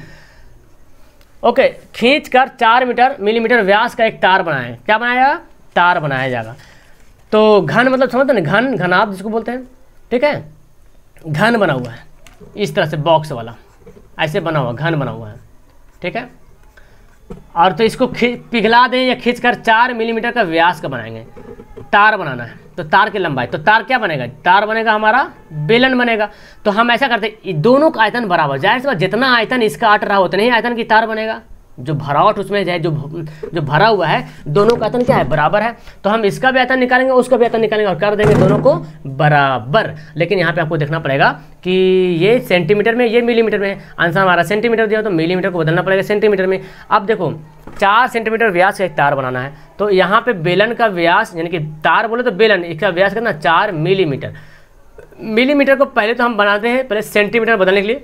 ओके खींच कर चार मीटर मिलीमीटर व्यास का एक तार बनाए क्या बनाया जाएगा तार बनाया जाएगा तो घन मतलब समझते ना घन घनाभ जिसको बोलते हैं ठीक है घन बना हुआ है इस तरह से बॉक्स वाला ऐसे बना हुआ घन बना हुआ है ठीक है और तो इसको पिघला दें या खींच कर चार मिलीमीटर का व्यास का बनाएंगे तार बनाना है तो तार की लंबाई तो तार क्या बनेगा तार बनेगा हमारा बेलन बनेगा तो हम ऐसा करते दोनों का आयतन बराबर जाए जितना आयतन इसका अट रहा उतना ही आयतन की तार बनेगा जो भरावट उसमें है जो जो भरा हुआ है दोनों का आयतन क्या है बराबर है तो हम इसका भी आयतन निकालेंगे उसका भी आयतन निकालेंगे और कर देंगे दोनों को बराबर लेकिन यहाँ पे आपको देखना पड़ेगा कि ये सेंटीमीटर में ये मिलीमीटर में आंसर हमारा सेंटीमीटर दिया तो मिलीमीटर को बदलना पड़ेगा सेंटीमीटर में अब देखो चार सेंटीमीटर व्यास का एक तार बनाना है तो यहाँ पे बेलन का व्यास यानी कि तार बोले तो बेलन इसका व्यास कितना चार मिलीमीटर मिलीमीटर को पहले तो हम बनाते हैं पहले सेंटीमीटर बदलने के लिए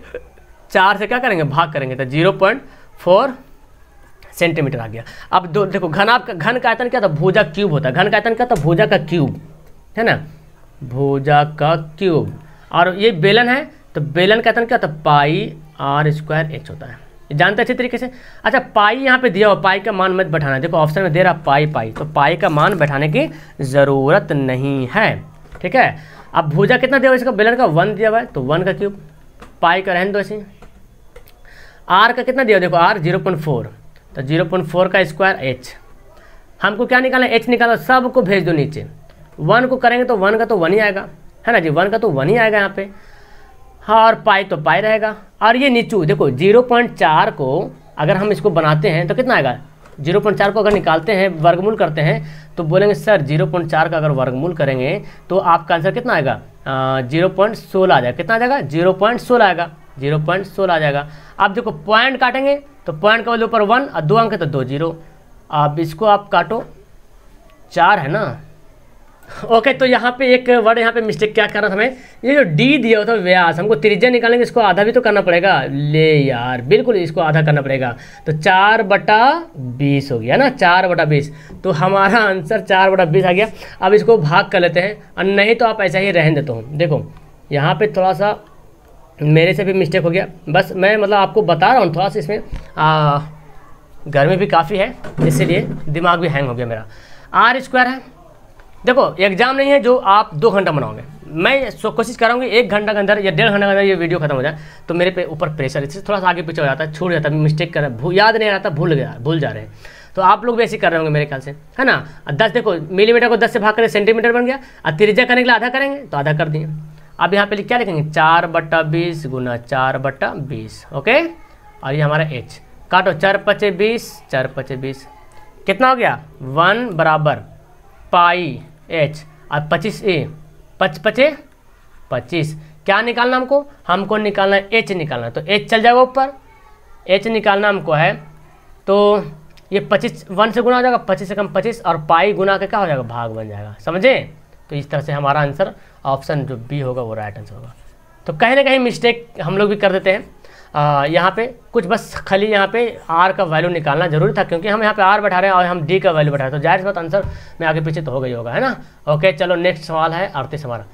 चार से क्या करेंगे भाग करेंगे तो जीरो पॉइंट फोर सेंटीमीटर आ गया अब दो देखो घन आपका घन का आयतन क्या था भुजा क्यूब होता है घन का आयतन क्या था भुजा का क्यूब है ना भुजा का क्यूब और ये बेलन है तो बेलन का आयतन क्या होता है पाई आर स्क्वायर एच होता है जानते अच्छे तरीके से अच्छा पाई यहाँ पे दिया हुआ पाई का मान मत बैठाना देखो ऑप्शन में दे रहा पाई पाई तो पाई का मान बैठाने की ज़रूरत नहीं है ठीक है अब भुजा कितना दिया हुआ इसका बेलन का वन दिया हुआ है तो वन का क्यूब पाई का रहन दो ऐसे आर का कितना दिया देखो आर जीरो पॉइंट फोर तो जीरो पॉइंट फोर का स्क्वायर एच हमको क्या निकालना एच निकालना सबको भेज दो नीचे वन को करेंगे तो वन का तो वन ही आएगा है ना जी वन का तो वन ही आएगा यहाँ पे हाँ और पाई तो पाई रहेगा और ये नीचू देखो जीरो पॉइंट चार को अगर हम इसको बनाते हैं तो कितना आएगा जीरो पॉइंट चार को अगर निकालते हैं वर्गमूल करते हैं तो बोलेंगे सर जीरो पॉइंट चार का अगर वर्गमूल करेंगे तो आपका आंसर कितना आएगा जीरो पॉइंट सोलह आ जाएगा कितना आ जाएगा जीरो पॉइंट सोलह आएगा जीरो पॉइंट सोलह आ जाएगा आप देखो पॉइंट काटेंगे तो पॉइंट का वैल्यू ऊपर वन और दो अंक है तो दो जीरो अब इसको आप काटो चार है ना ओके तो यहाँ पे एक वर्ड यहाँ पे मिस्टेक क्या कर रहा था हमें ये जो डी दिया होता है व्यास हमको त्रिज्या निकालेंगे इसको आधा भी तो करना पड़ेगा ले यार बिल्कुल इसको आधा करना पड़ेगा तो चार बटा बीस हो गया ना चार बटा बीस तो हमारा आंसर चार बटा बीस आ गया अब इसको भाग कर लेते हैं और नहीं तो आप ऐसा ही रहने देते हो देखो यहाँ पर थोड़ा सा मेरे से भी मिस्टेक हो गया बस मैं मतलब आपको बता रहा हूँ थोड़ा सा इसमें आ, गर्मी भी काफ़ी है इसीलिए दिमाग भी हैंग हो गया मेरा आर स्क्वायर है देखो एग्ज़ाम नहीं है जो आप दो घंटा बनाओगे मैं कोशिश कि एक घंटा के अंदर या डेढ़ घंटा के अंदर ये वीडियो खत्म हो जाए तो मेरे पे ऊपर प्रेशर इससे थोड़ा सा आगे पीछे हो जाता है छूट जाता है मिस्टेक कर भू, याद नहीं आता भूल गया भूल जा रहे हैं तो आप लोग भी ऐसे कर रहे होंगे मेरे ख्याल से है ना दस देखो मिलीमीटर को दस से भाग करें सेंटीमीटर बन गया और तिरजा करने के लिए आधा करेंगे तो आधा कर दिए अब यहाँ पे क्या लिखेंगे चार बट्टा बीस गुना चार बट्टा बीस ओके और ये हमारा एच काटो चार पचे बीस चार पचे बीस कितना हो गया वन बराबर पाई एच और पच्चीस ए पच पचे पच्चीस क्या निकालना हमको हमको निकालना है एच निकालना तो एच चल जाएगा ऊपर एच निकालना हमको है तो ये पच्चीस वन से गुना हो जाएगा पच्चीस से कम पच्चीस और पाई गुना के क्या हो जाएगा भाग बन जाएगा समझे तो इस तरह से हमारा आंसर ऑप्शन जो बी होगा वो राइट आंसर होगा तो कहीं ना कहीं मिस्टेक हम लोग भी कर देते हैं यहाँ पे कुछ बस खाली यहाँ पे आर का वैल्यू निकालना जरूरी था क्योंकि हम यहाँ पे आर बैठा रहे हैं और हम डी का वैल्यू बैठा रहे हैं तो जाहिर बात आंसर में आगे पीछे तो हो गई होगा है ना ओके चलो नेक्स्ट सवाल है अड़तीस हमारा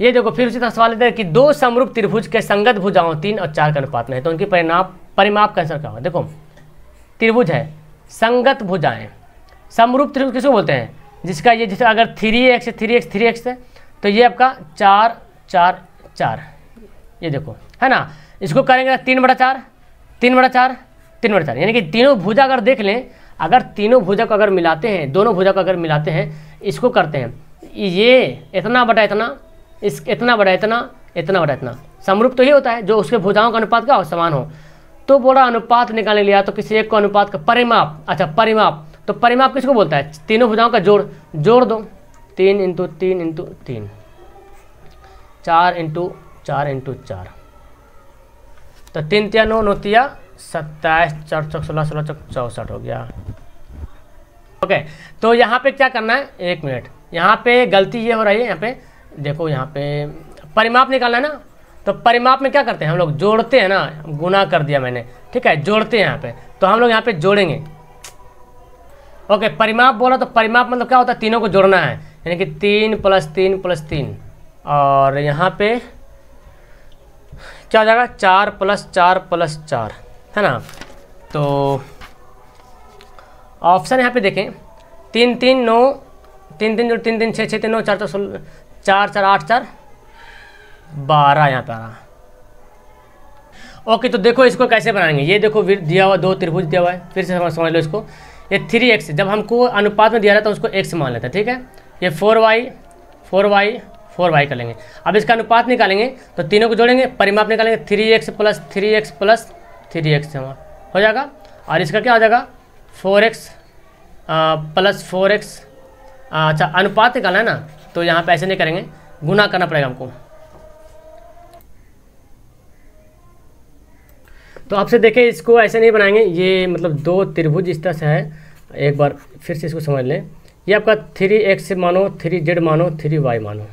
ये देखो फिर उसी तरह सवाल लेते हैं कि दो समरूप त्रिभुज के संगत भुजाओं तीन और चार के अनुपात में है तो उनकी परिणाम परिमाप का आंसर क्या होगा देखो त्रिभुज है संगत भुजाएँ समरूप त्रिभुज किसको बोलते हैं जिसका ये जैसे अगर three x three x three x है तो ये आपका चार चार चार ये देखो है ना इसको करेंगे तीन बड़ा चार तीन बड़ा चार तीन बड़ा चार यानी कि तीनों भुजा अगर देख लें अगर तीनों भुजा को अगर मिलाते हैं दोनों भुजा को अगर मिलाते हैं इसको करते हैं ये इतना बड़ा इतना इस इतना बड़ा इतना इतना बड़ा इतना समरूप तो ही होता है जो उसके भुजाओं का अनुपात का हो समान हो तो बोला अनुपात निकालने लिया तो किसी एक को अनुपात का परिमाप अच्छा परिमाप तो परिमाप किसको बोलता है तीनों भुजाओं का जोड़ जोड़ दो तीन इंटू तीन इंटू तीन चार इंटू चार इंटू चार तो तीन तिया नौ नौ तिया सत्ताईस चार चौक सोलह सोलह चौक चौसठ हो गया ओके okay, तो यहाँ पे क्या करना है एक मिनट यहाँ पे गलती ये हो रही है यहाँ पे देखो यहाँ पे परिमाप निकालना है ना तो परिमाप में क्या करते हैं हम लोग जोड़ते हैं ना गुना कर दिया मैंने ठीक है जोड़ते हैं यहाँ पे तो हम लोग यहाँ पे जोड़ेंगे ओके परिमाप बोला तो परिमाप मतलब क्या होता है तीनों को जोड़ना है यानी कि तीन प्लस तीन प्लस तीन और यहाँ पे क्या हो जाएगा चार प्लस चार प्लस चार है ना तो ऑप्शन यहाँ पे देखें तीन तीन नौ तीन तीन जो तीन तीन छः छः तीन नौ चार चार सोलह चार चार आठ चार बारह यहाँ पे आ रहा ओके तो देखो इसको कैसे बनाएंगे ये देखो दिया हुआ दो त्रिभुज दिया हुआ है फिर से समझ लो इसको ये थ्री एक्स जब हमको अनुपात में दिया जाता है तो उसको एक्स मान लेता ठीक है ये four y four y four y करेंगे अब इसका अनुपात निकालेंगे तो तीनों को जोड़ेंगे परिमाप निकालेंगे three x plus three x plus three x जमा हो जाएगा और इसका क्या हो जाएगा four x plus four x अच्छा अनुपात निकालना है ना तो यहाँ पे ऐसे नहीं करेंगे गुना करना पड़ेगा हमको तो आपसे देखें इसको ऐसे नहीं बनाएंगे ये मतलब दो त्रिभुज इस तरह से है एक बार फिर से इसको समझ लें ये आपका थ्री एक्स मानो थ्री जेड मानो थ्री वाई मानो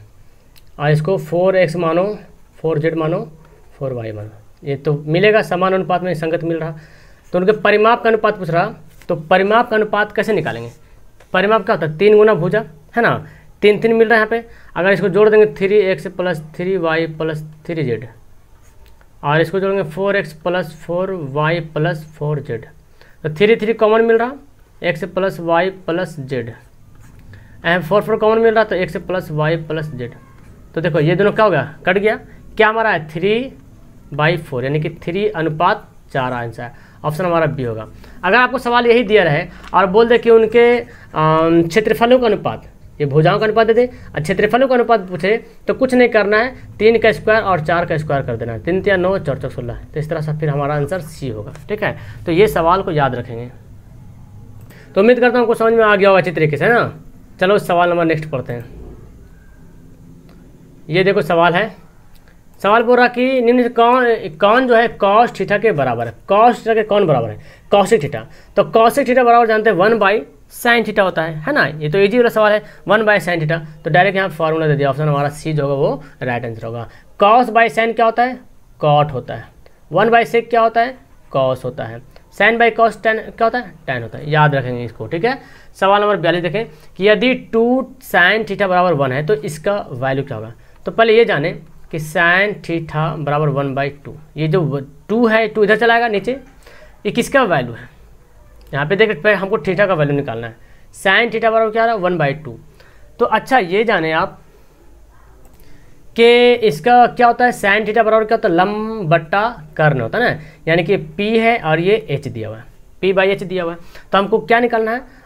और इसको फोर एक्स मानो फोर जेड मानो फोर वाई मानो ये तो मिलेगा समान अनुपात में संगत मिल रहा तो उनके परिमाप का अनुपात पूछ रहा तो परिमाप का अनुपात कैसे निकालेंगे परिमाप क्या होता है तीन गुना भुजा है ना तीन तीन मिल रहा है यहाँ पे अगर इसको जोड़ देंगे three x plus three y plus three z और इसको जोड़ेंगे four x plus four y plus four z तो थ्री थ्री कॉमन मिल रहा x plus y plus z एम फोर फोर कॉमन मिल रहा तो x plus y plus z तो देखो ये दोनों क्या हो गया कट गया क्या हमारा है थ्री बाई फोर यानी कि थ्री अनुपात चार आंसर है ऑप्शन हमारा बी होगा अगर आपको सवाल यही दिया रहे और बोल दे कि उनके क्षेत्रफलों का अनुपात ये भुजाओं का अनुपात दे दें और क्षेत्रफलों का अनुपात पूछे तो कुछ नहीं करना है तीन का स्क्वायर और चार का स्क्वायर कर देना है तीन तीन नौ चार चौक सोलह तो इस तरह से फिर हमारा आंसर सी होगा ठीक है तो ये सवाल को याद रखेंगे तो उम्मीद करता हूँ आपको समझ में आ गया होगा अच्छी तरीके से है ना चलो सवाल नंबर नेक्स्ट पढ़ते हैं ये देखो सवाल है सवाल बोल रहा कि निम्न कौन कौन जो है कॉस्ट ठीठा के बराबर है कॉस्ट ठीठा के कौन बराबर है कौशिक ठीठा तो कौशिक ठीठा बराबर जानते हैं वन बाई साइन ठीठा होता है है ना ये तो इजी वाला सवाल है वन बाई साइन ठीठा तो डायरेक्ट यहाँ फॉर्मूला दे दिया ऑप्शन हमारा सी जो होगा वो राइट आंसर होगा कॉस बाई साइन क्या होता है कॉट होता है वन बाई सिक क्या होता है कॉस होता है साइन बाई कॉस टेन क्या होता है टेन होता है याद रखेंगे इसको ठीक है सवाल नंबर बयालीस देखें कि यदि टू साइन थीठा बराबर वन है तो इसका वैल्यू क्या होगा तो पहले ये जाने कि साइन ठीठा बराबर वन बाई टू ये जो टू है टू इधर चलाएगा नीचे ये किसका वैल्यू है यहाँ पे देख हमको ठीठा का वैल्यू निकालना है साइन थीठा बराबर क्या रहा है वन बाई टू तो अच्छा ये जाने आप कि इसका क्या होता है साइन ठीठा बराबर क्या होता है लम बट्टा कर्ण होता है ना यानी कि पी है और ये एच दिया हुआ है पी बाई एच दिया हुआ है तो हमको क्या निकालना है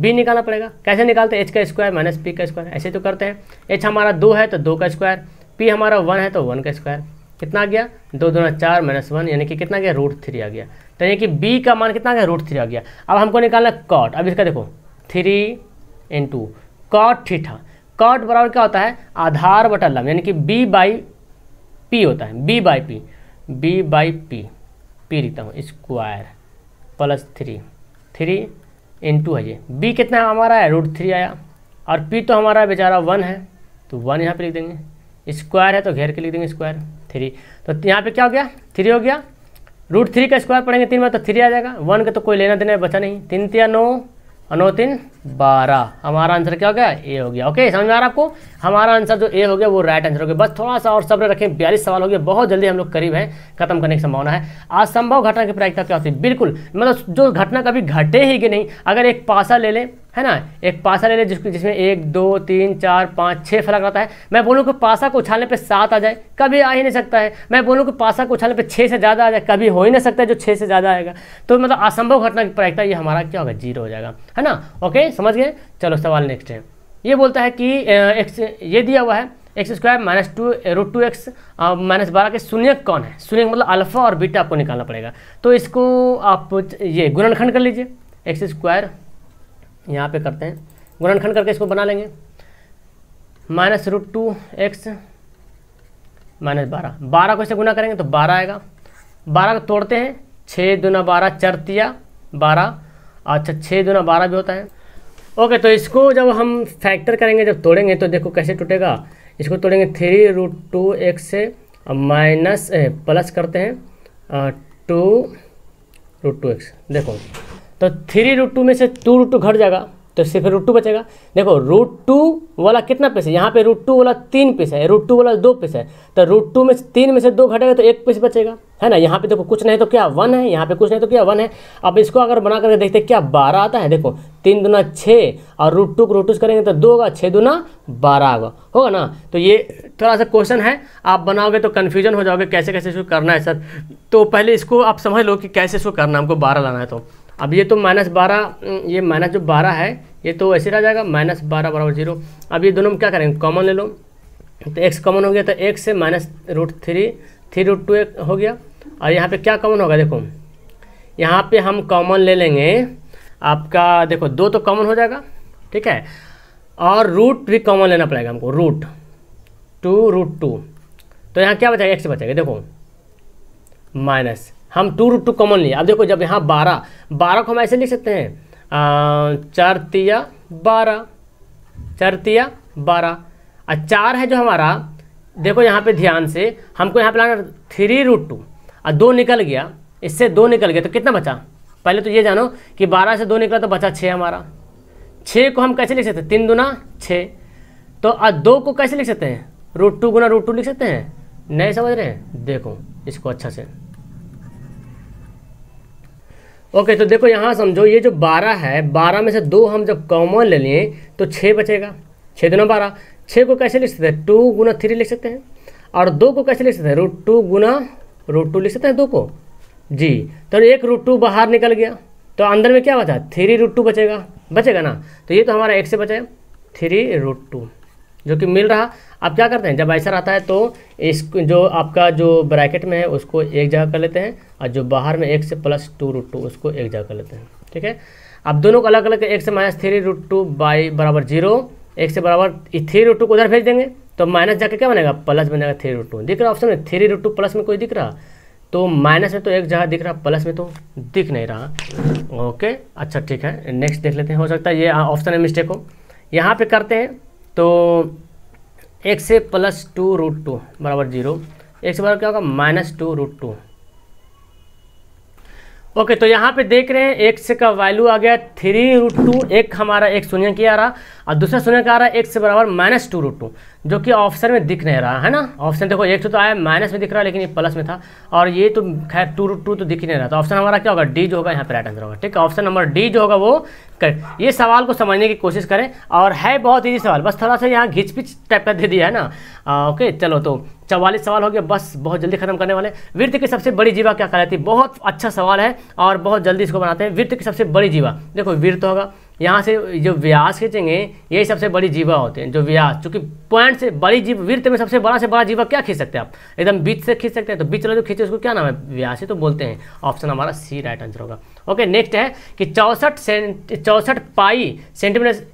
बी निकालना पड़ेगा कैसे निकालते हैं एच का स्क्वायर माइनस पी का स्क्वायर ऐसे तो करते हैं एच हमारा दो है तो दो का स्क्वायर पी हमारा वन है तो वन का स्क्वायर कितना आ गया दो दो चार माइनस वन यानी कि कितना गया रूट थ्री आ गया तो यानी कि बी का मान कितना गया रूट थ्री आ गया अब हमको निकालना कॉट अब इसका देखो three into cot theta cot बराबर क्या होता है आधार बटा लम यानी कि बी बाई पी होता है b by p b by p p लिखता हूँ square plus three three into है ये बी कितना हमारा है रूट थ्री आया और पी तो हमारा बेचारा वन है तो वन यहाँ पे लिख देंगे स्क्वायर है तो घेर के लिख देंगे स्क्वायर थ्री तो यहाँ पे क्या हो गया थ्री हो गया रूट थ्री का स्क्वायर पढ़ेंगे तीन बार तो थ्री आ जाएगा वन का तो कोई लेना देना बचा नहीं तीन तिया नौ अनोतिन बारह हमारा आंसर क्या हो गया ए हो गया ओके समझ में आ रहा आपको हमारा आंसर जो ए हो गया वो राइट आंसर हो गया बस थोड़ा सा और सब्र रखें बयालीस सवाल हो गया बहुत जल्दी हम लोग करीब हैं खत्म करने की संभावना है असंभव घटना की प्रायिकता क्या होती है बिल्कुल मतलब जो घटना कभी घटे ही कि नहीं अगर एक पासा ले लें है ना एक पासा ले ले जिसको जिसमें एक दो तीन चार पाँच छः फलक आता है मैं बोलूँ कि पासा को उछालने पे सात आ जाए कभी आ ही नहीं सकता है मैं बोलूँ कि पासा को उछालने पे छः से ज़्यादा आ जाए कभी हो ही नहीं सकता है जो छः से ज़्यादा आएगा तो मतलब असंभव घटना की प्रायिकता ये हमारा क्या होगा जीरो हो जाएगा है ना ओके समझ गए चलो सवाल नेक्स्ट है ये बोलता है कि एक्स ये दिया हुआ है x square minus two root two x minus बारह के शून्य कौन है शून्य मतलब अल्फा और बीटा आपको निकालना पड़ेगा तो इसको आप ये गुणनखंड कर लीजिए एक्स स्क्वायर यहाँ पे करते हैं गुणनखंड करके इसको बना लेंगे minus root two x minus बारह बारह को इसे गुना करेंगे तो बारह आएगा बारह को तोड़ते हैं छः दुना बारह चरतिया बारह अच्छा छः दुना बारह भी होता है ओके तो इसको जब हम फैक्टर करेंगे जब तोड़ेंगे तो देखो कैसे टूटेगा इसको तोड़ेंगे थ्री रूट टू एक्स से माइनस प्लस करते हैं टू रूट टू एक्स देखो तो थ्री रूट टू में से टू रूट टू घट जाएगा तो सिर्फ रूट टू बचेगा देखो रूट टू वाला कितना पीस है यहाँ पे रूट टू वाला तीन पीस है रूट टू वाला दो पीस है तो रूट टू में से तीन में से दो घटेगा तो एक पीस बचेगा है ना यहाँ पे देखो कुछ नहीं तो क्या वन है यहाँ पे कुछ नहीं तो क्या वन है अब इसको अगर बना करके देखते क्या बारह आता है देखो तीन दुना छः और रूट टू को रूट टू करेंगे तो दो होगा छः दुना बारह होगा होगा ना तो ये थोड़ा सा क्वेश्चन है आप बनाओगे तो कन्फ्यूजन हो जाओगे कैसे कैसे इसको करना है सर तो पहले इसको आप समझ लो कि कैसे इसको करना हमको बारह लाना है तो अब ये तो माइनस बारह हम्म, ये माइनस जो बारह है ये तो ऐसे रह जाएगा माइनस बारह बराबर जीरो अब ये दोनों में क्या करेंगे कॉमन ले लो तो एक्स कॉमन हो गया तो एक्स से minus root three three root two हो गया और यहाँ पे क्या कॉमन होगा देखो यहाँ पे हम कॉमन ले लेंगे आपका देखो दो तो कॉमन हो जाएगा ठीक है और रूट भी कॉमन लेना पड़ेगा हमको रूट टू रूट टू तो यहाँ क्या बचेगा एक्स बचेगा देखो माइनस हम टू रूट टू कॉमन लिए अब देखो जब यहाँ बारह बारह को हम ऐसे लिख सकते हैं चरतिया चार तिया बारह चार तिया बारह और चार है जो हमारा देखो यहाँ पे ध्यान से हमको यहाँ पे लाना थ्री रूट टू और दो निकल गया इससे दो निकल गया तो कितना बचा पहले तो ये जानो कि बारह से दो निकला तो बचा छः हमारा छः को हम कैसे लिख सकते हैं तीन गुना छः तो अब दो को कैसे लिख सकते हैं रूट टू गुना रूट टू लिख सकते हैं नहीं समझ रहे हैं देखो इसको अच्छा से ओके तो देखो यहाँ समझो ये जो बारह है बारह में से दो हम जब कॉमन ले लें तो छः बचेगा छः दोनों बारह छः को कैसे लिख सकते हैं टू गुना थ्री लिख सकते हैं और दो को कैसे लिख सकते हैं रूट टू गुना रूट टू लिख सकते हैं दो को जी तो एक रूट टू बाहर निकल गया तो अंदर में क्या बचा थ्री रूट टू बचेगा बचेगा ना तो ये तो हमारा एक से बचे थ्री रूट टू जो कि मिल रहा आप क्या करते हैं जब आइसर आता है तो इस जो आपका जो ब्रैकेट में है उसको एक जगह कर लेते हैं और जो बाहर में एक से प्लस टू रूट टू उसको एक जगह कर लेते हैं ठीक है अब दोनों को अलग अलग एक से minus three root two by बराबर जीरो एक से बराबर थ्री रूट टू को उधर भेज देंगे तो माइनस जाके क्या बनेगा प्लस बन जाएगा थ्री रूट टू दिख रहा ऑप्शन में थ्री रूट टू प्लस में कोई दिख रहा तो माइनस में तो एक जगह दिख रहा प्लस में तो दिख नहीं रहा ओके अच्छा ठीक है नेक्स्ट देख लेते हैं हो सकता है ये ऑप्शन में मिस्टेक हो यहाँ पे करते हैं तो एक्स से प्लस टू रूट टू बराबर जीरो एक्स बराबर क्या होगा minus two root two okay तो यहाँ पे देख रहे हैं एक्स का वैल्यू आ गया थ्री रूट टू एक हमारा एक शून्य की आ रहा और दूसरा शून्य का आ रहा है एक्स बराबर माइनस टू रूट टू जो कि ऑप्शन में दिख नहीं रहा है ना ऑप्शन देखो एक तो, तो आया माइनस में दिख रहा है लेकिन ये प्लस में था और ये तो खैर टू टू तो दिख ही नहीं रहा था तो ऑप्शन हमारा क्या होगा डी जो होगा यहाँ पर राइट आंसर होगा ठीक है ऑप्शन नंबर डी जो होगा वो कर ये सवाल को समझने की कोशिश करें और है बहुत ईजी सवाल बस थोड़ा सा यहाँ घिच पिच टाइप का दे दिया है ना आ, ओके चलो तो चवालीस सवाल हो गया बस बहुत जल्दी खत्म करने वाले वृत्त की सबसे बड़ी जीवा क्या कहलाती है बहुत अच्छा सवाल है और बहुत जल्दी इसको बनाते हैं वृत्त की सबसे बड़ी जीवा देखो वृत्त होगा यहाँ से जो व्यास खींचेंगे यही सबसे बड़ी जीवा होते हैं जो व्यास चूँकि पॉइंट से बड़ी जीव वृत्त में सबसे बड़ा से बड़ा जीवा क्या खींच सकते हैं आप एकदम बीच से खींच सकते हैं तो बीच वाला जो खींचे उसको क्या नाम है व्यास ही तो बोलते हैं ऑप्शन हमारा सी राइट आंसर होगा ओके नेक्स्ट है कि चौसठ सेंट चौसठ पाई सेंटीमीटर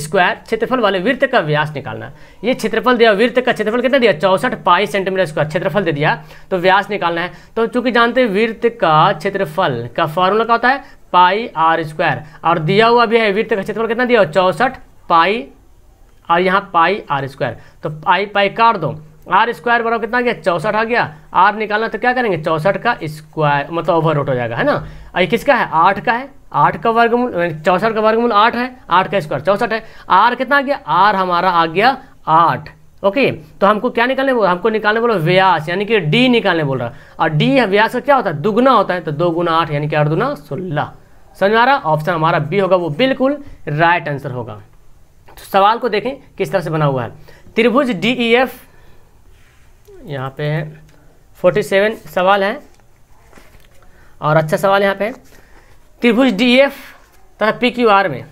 स्क्वायर क्षेत्रफल वाले वृत्त का व्यास निकालना ये क्षेत्रफल दिया वृत्त का क्षेत्रफल कितना दिया चौसठ पाई सेंटीमीटर स्क्वायर क्षेत्रफल दे दिया तो व्यास निकालना है तो चूंकि जानते हैं वृत्त का क्षेत्रफल का फॉर्मूला क्या होता है पाई आर स्क्वायर और दिया हुआ भी है वृत्त का क्षेत्रफल कितना दिया चौसठ पाई और यहाँ पाई आर स्क्वायर तो पाई पाई काट दो आर स्क्वायर बराबर कितना गया चौसठ आ गया आर निकालना तो क्या करेंगे चौसठ का स्क्वायर मतलब ओवर हो जाएगा है ना ये किसका है आठ का है आठ का वर्गमूल चौसठ का वर्गमूल आठ है आठ का स्क्वायर चौसठ है आर कितना आ गया आर हमारा आ गया आठ ओके तो हमको क्या निकालने बोल हमको निकालने बोला व्यास यानी कि डी निकालने बोल रहा और डी व्यास का क्या होता है दुगुना होता है तो दो गुना आठ यानी कि आठ दुना सोलह समझ आ रहा ऑप्शन हमारा बी होगा वो बिल्कुल राइट आंसर होगा तो सवाल को देखें किस तरह से बना हुआ है त्रिभुज डी ई एफ यहाँ पे है फोर्टी सेवन सवाल है और अच्छा सवाल यहाँ पे है त्रिभुज डी एफ तथा पी क्यू आर में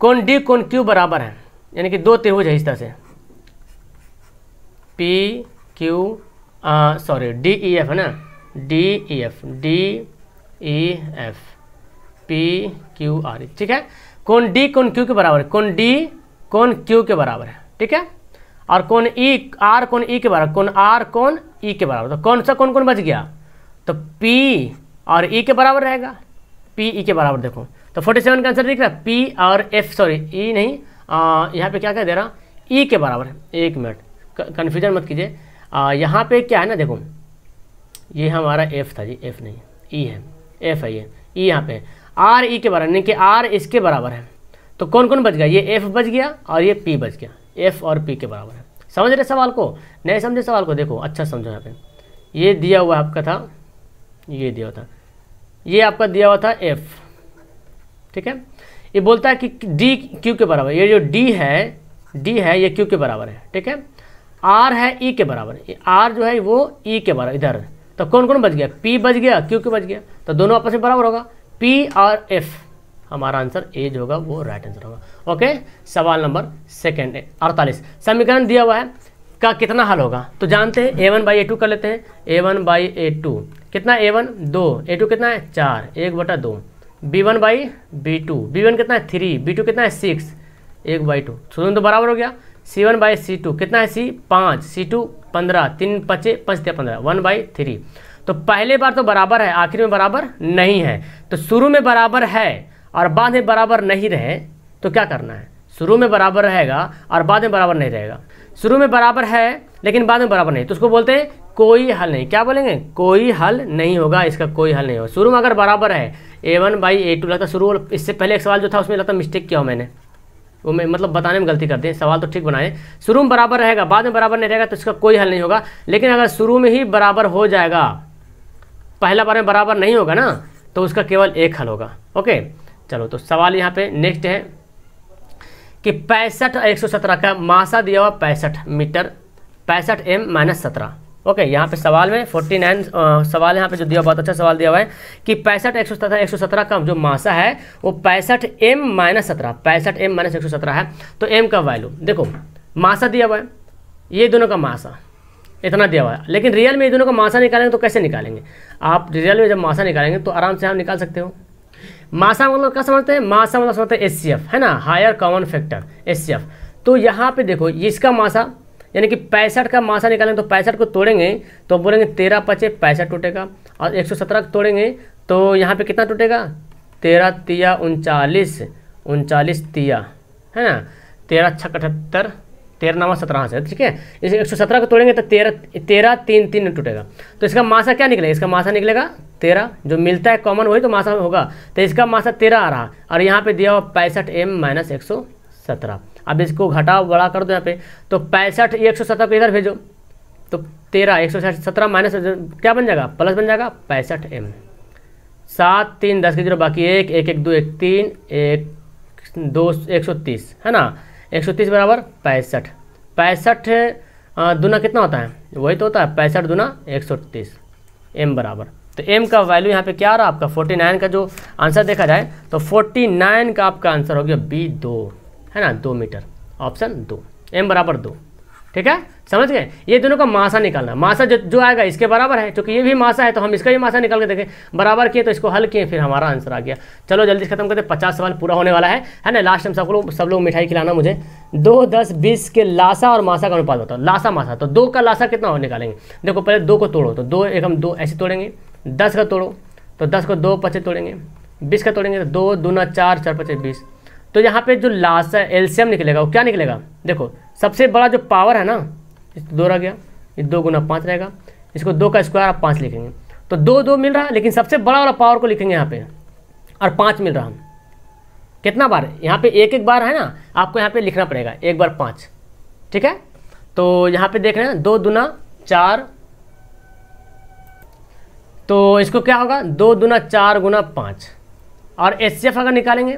कौन डी कौन क्यू बराबर है यानी कि दो त्रिभुज है इस तरह से P Q sorry D E F है ना D E F D E F P Q R ठीक है कौन डी कौन क्यू के बराबर है कौन डी कौन क्यू के बराबर है ठीक है और कौन ई आर कौन ई के बराबर कौन आर कौन ई के बराबर तो कौन सा कौन कौन बच गया तो पी और ई e के बराबर रहेगा पी ई e के बराबर देखो तो 47 का आंसर दिख रहा है पी और एफ सॉरी ई नहीं आ, यहाँ पे क्या कह दे रहा ई e के बराबर है एक मिनट कन्फ्यूजन मत कीजिए यहाँ पे क्या है ना देखो ये हमारा एफ था जी एफ नहीं ई e है एफ है ये ई यहाँ पे आर ई के बराबर यानी कि आर इसके बराबर है तो कौन कौन बच गया ये एफ बच गया और ये पी बच गया एफ और पी के बराबर है समझ रहे सवाल को नहीं समझे सवाल को देखो अच्छा समझो यहाँ पे ये दिया हुआ आपका था ये दिया हुआ था ये आपका दिया हुआ था एफ ठीक है ये बोलता है कि डी क्यू के बराबर ये जो डी है डी है ये क्यू के बराबर है ठीक है आर है ई e के बराबर आर जो है वो ई e के बराबर इधर तो कौन कौन बच गया पी बच गया क्यू के बच गया तो दोनों आपस में बराबर होगा पी और एफ हमारा आंसर ए जो होगा वो राइट आंसर होगा ओके सवाल नंबर सेकेंड अड़तालीस समीकरण दिया हुआ है का कितना हल होगा तो जानते हैं a one by A two कर लेते हैं a one by A two कितना ए वन दो ए टू कितना है चार एक बटा दो b one by B two B one कितना है थ्री बी टू कितना है सिक्स एक बाई टू सुन तो बराबर हो गया c one by c two कितना है सी पाँच सी टू पंद्रह तीन पचे पचते पंद्रह वन बाई थ्री तो पहले बार तो बराबर है आखिर में बराबर नहीं है तो शुरू में बराबर है और बाद में बराबर नहीं रहे तो क्या करना है शुरू में बराबर रहेगा और बाद में बराबर नहीं रहेगा शुरू में बराबर है लेकिन बाद में बराबर नहीं तो उसको बोलते हैं कोई हल नहीं क्या बोलेंगे कोई हल नहीं होगा इसका कोई हल नहीं होगा शुरू में अगर बराबर है a one by A two लगता शुरू इससे पहले एक सवाल जो था उसमें लगता मिस्टेक किया हो मैंने वो मैं मतलब बताने में गलती करते हैं सवाल तो ठीक बनाए शुरू में बराबर रहेगा बाद में बराबर नहीं रहेगा तो इसका कोई हल नहीं होगा लेकिन अगर शुरू में ही बराबर हो जाएगा पहला बार में बराबर नहीं होगा ना तो उसका केवल एक हल होगा ओके चलो तो सवाल यहाँ पे नेक्स्ट है कि पैंसठ एक सौ सत्रह का मासा दिया हुआ पैंसठ मीटर पैंसठ एम माइनस सत्रह ओके यहाँ पे सवाल में फोर्टी नाइन सवाल यहाँ पे जो दिया बहुत अच्छा सवाल दिया हुआ है कि पैंसठ एक सौ सत्रह एक सौ सत्रह का जो मासा है वो पैंसठ एम माइनस सत्रह पैंसठ एम माइनस एक सौ सत्रह है तो एम का वैल्यू देखो मासा दिया हुआ है ये दोनों का मासा इतना दिया हुआ है लेकिन रियल में ये दोनों का मासा निकालेंगे तो कैसे निकालेंगे आप रियल में जब मासा निकालेंगे तो आराम से आप निकाल सकते हो मासा मतलब क्या समझते हैं मासा मतलब समझते हैं एस सी एफ है ना higher common factor S C F तो यहाँ पे देखो इसका मासा यानी कि पैंसठ का मासा निकालेंगे तो पैंसठ को तोड़ेंगे तो बोलेंगे तेरह पचे पैंसठ टूटेगा और एक सौ सत्रह को तोड़ेंगे तो यहाँ पे कितना टूटेगा तेरह तिया उनचालीस उनचालीस तिया है ना तेरह छः अठहत्तर तेरह नवा सत्रह से ठीक है इसे एक सौ सत्रह को तोड़ेंगे तो तेरह तेरह तीन तीन टूटेगा तो इसका मासा क्या निकलेगा इसका मासा निकलेगा तेरह जो मिलता है कॉमन वही तो मासा होगा तो इसका मासा तेरह आ रहा और यहाँ पे दिया हुआ पैंसठ एम माइनस एक सौ सत्रह अब इसको घटाओ बड़ा कर दो यहाँ पे तो पैंसठ एक सौ सत्रह को इधर भेजो तो तेरह एक सौ सत्रह माइनस क्या बन जाएगा प्लस बन जाएगा पैंसठ एम सात तीन दस के जीरो बाकी एक एक एक दो एक तीन एक दो एक सौ तीस है ना एक सौ तीस बराबर पैंसठ पैंसठ दुना कितना होता है वही तो होता है पैंसठ दुना एक सौ तीस एम बराबर तो एम का वैल्यू यहाँ पे क्या आ रहा है आपका फोर्टी नाइन का जो आंसर देखा जाए तो फोर्टी नाइन का आपका आंसर हो गया बी दो है ना दो मीटर ऑप्शन दो एम बराबर दो ठीक है समझ गए ये दोनों का मासा निकालना मासा जो जो आएगा इसके बराबर है क्योंकि ये भी मासा है तो हम इसका भी मासा निकाल के देखें बराबर किए तो इसको हल किए फिर हमारा आंसर आ गया चलो जल्दी खत्म करते पचास सवाल पूरा होने वाला है है ना लास्ट टाइम सब लोग सब लोग मिठाई खिलाना मुझे दो दस बीस के लासा और मासा का अनुपात होता है लासा मासा तो दो का लासा कितना हो निकालेंगे देखो पहले दो को तोड़ो तो दो एक हम दो ऐसे तोड़ेंगे दस का तोड़ो तो दस को दो पचे तोड़ेंगे बीस का तोड़ेंगे तो दो ना चार चार पचे बीस तो यहाँ पे जो है एल्शियम निकलेगा वो क्या निकलेगा देखो सबसे बड़ा जो पावर है ना दो रह गया ये दो गुना पाँच रहेगा इसको दो का स्क्वायर आप पाँच लिखेंगे तो दो दो मिल रहा है लेकिन सबसे बड़ा वाला पावर को लिखेंगे यहाँ पे और पाँच मिल रहा हम कितना बार यहाँ पे एक एक बार है ना आपको यहाँ पे लिखना पड़ेगा एक बार पाँच ठीक है तो यहाँ पे देख रहे हैं दो दुना चार तो इसको क्या होगा दो दुना चार गुना पाँच और एच अगर निकालेंगे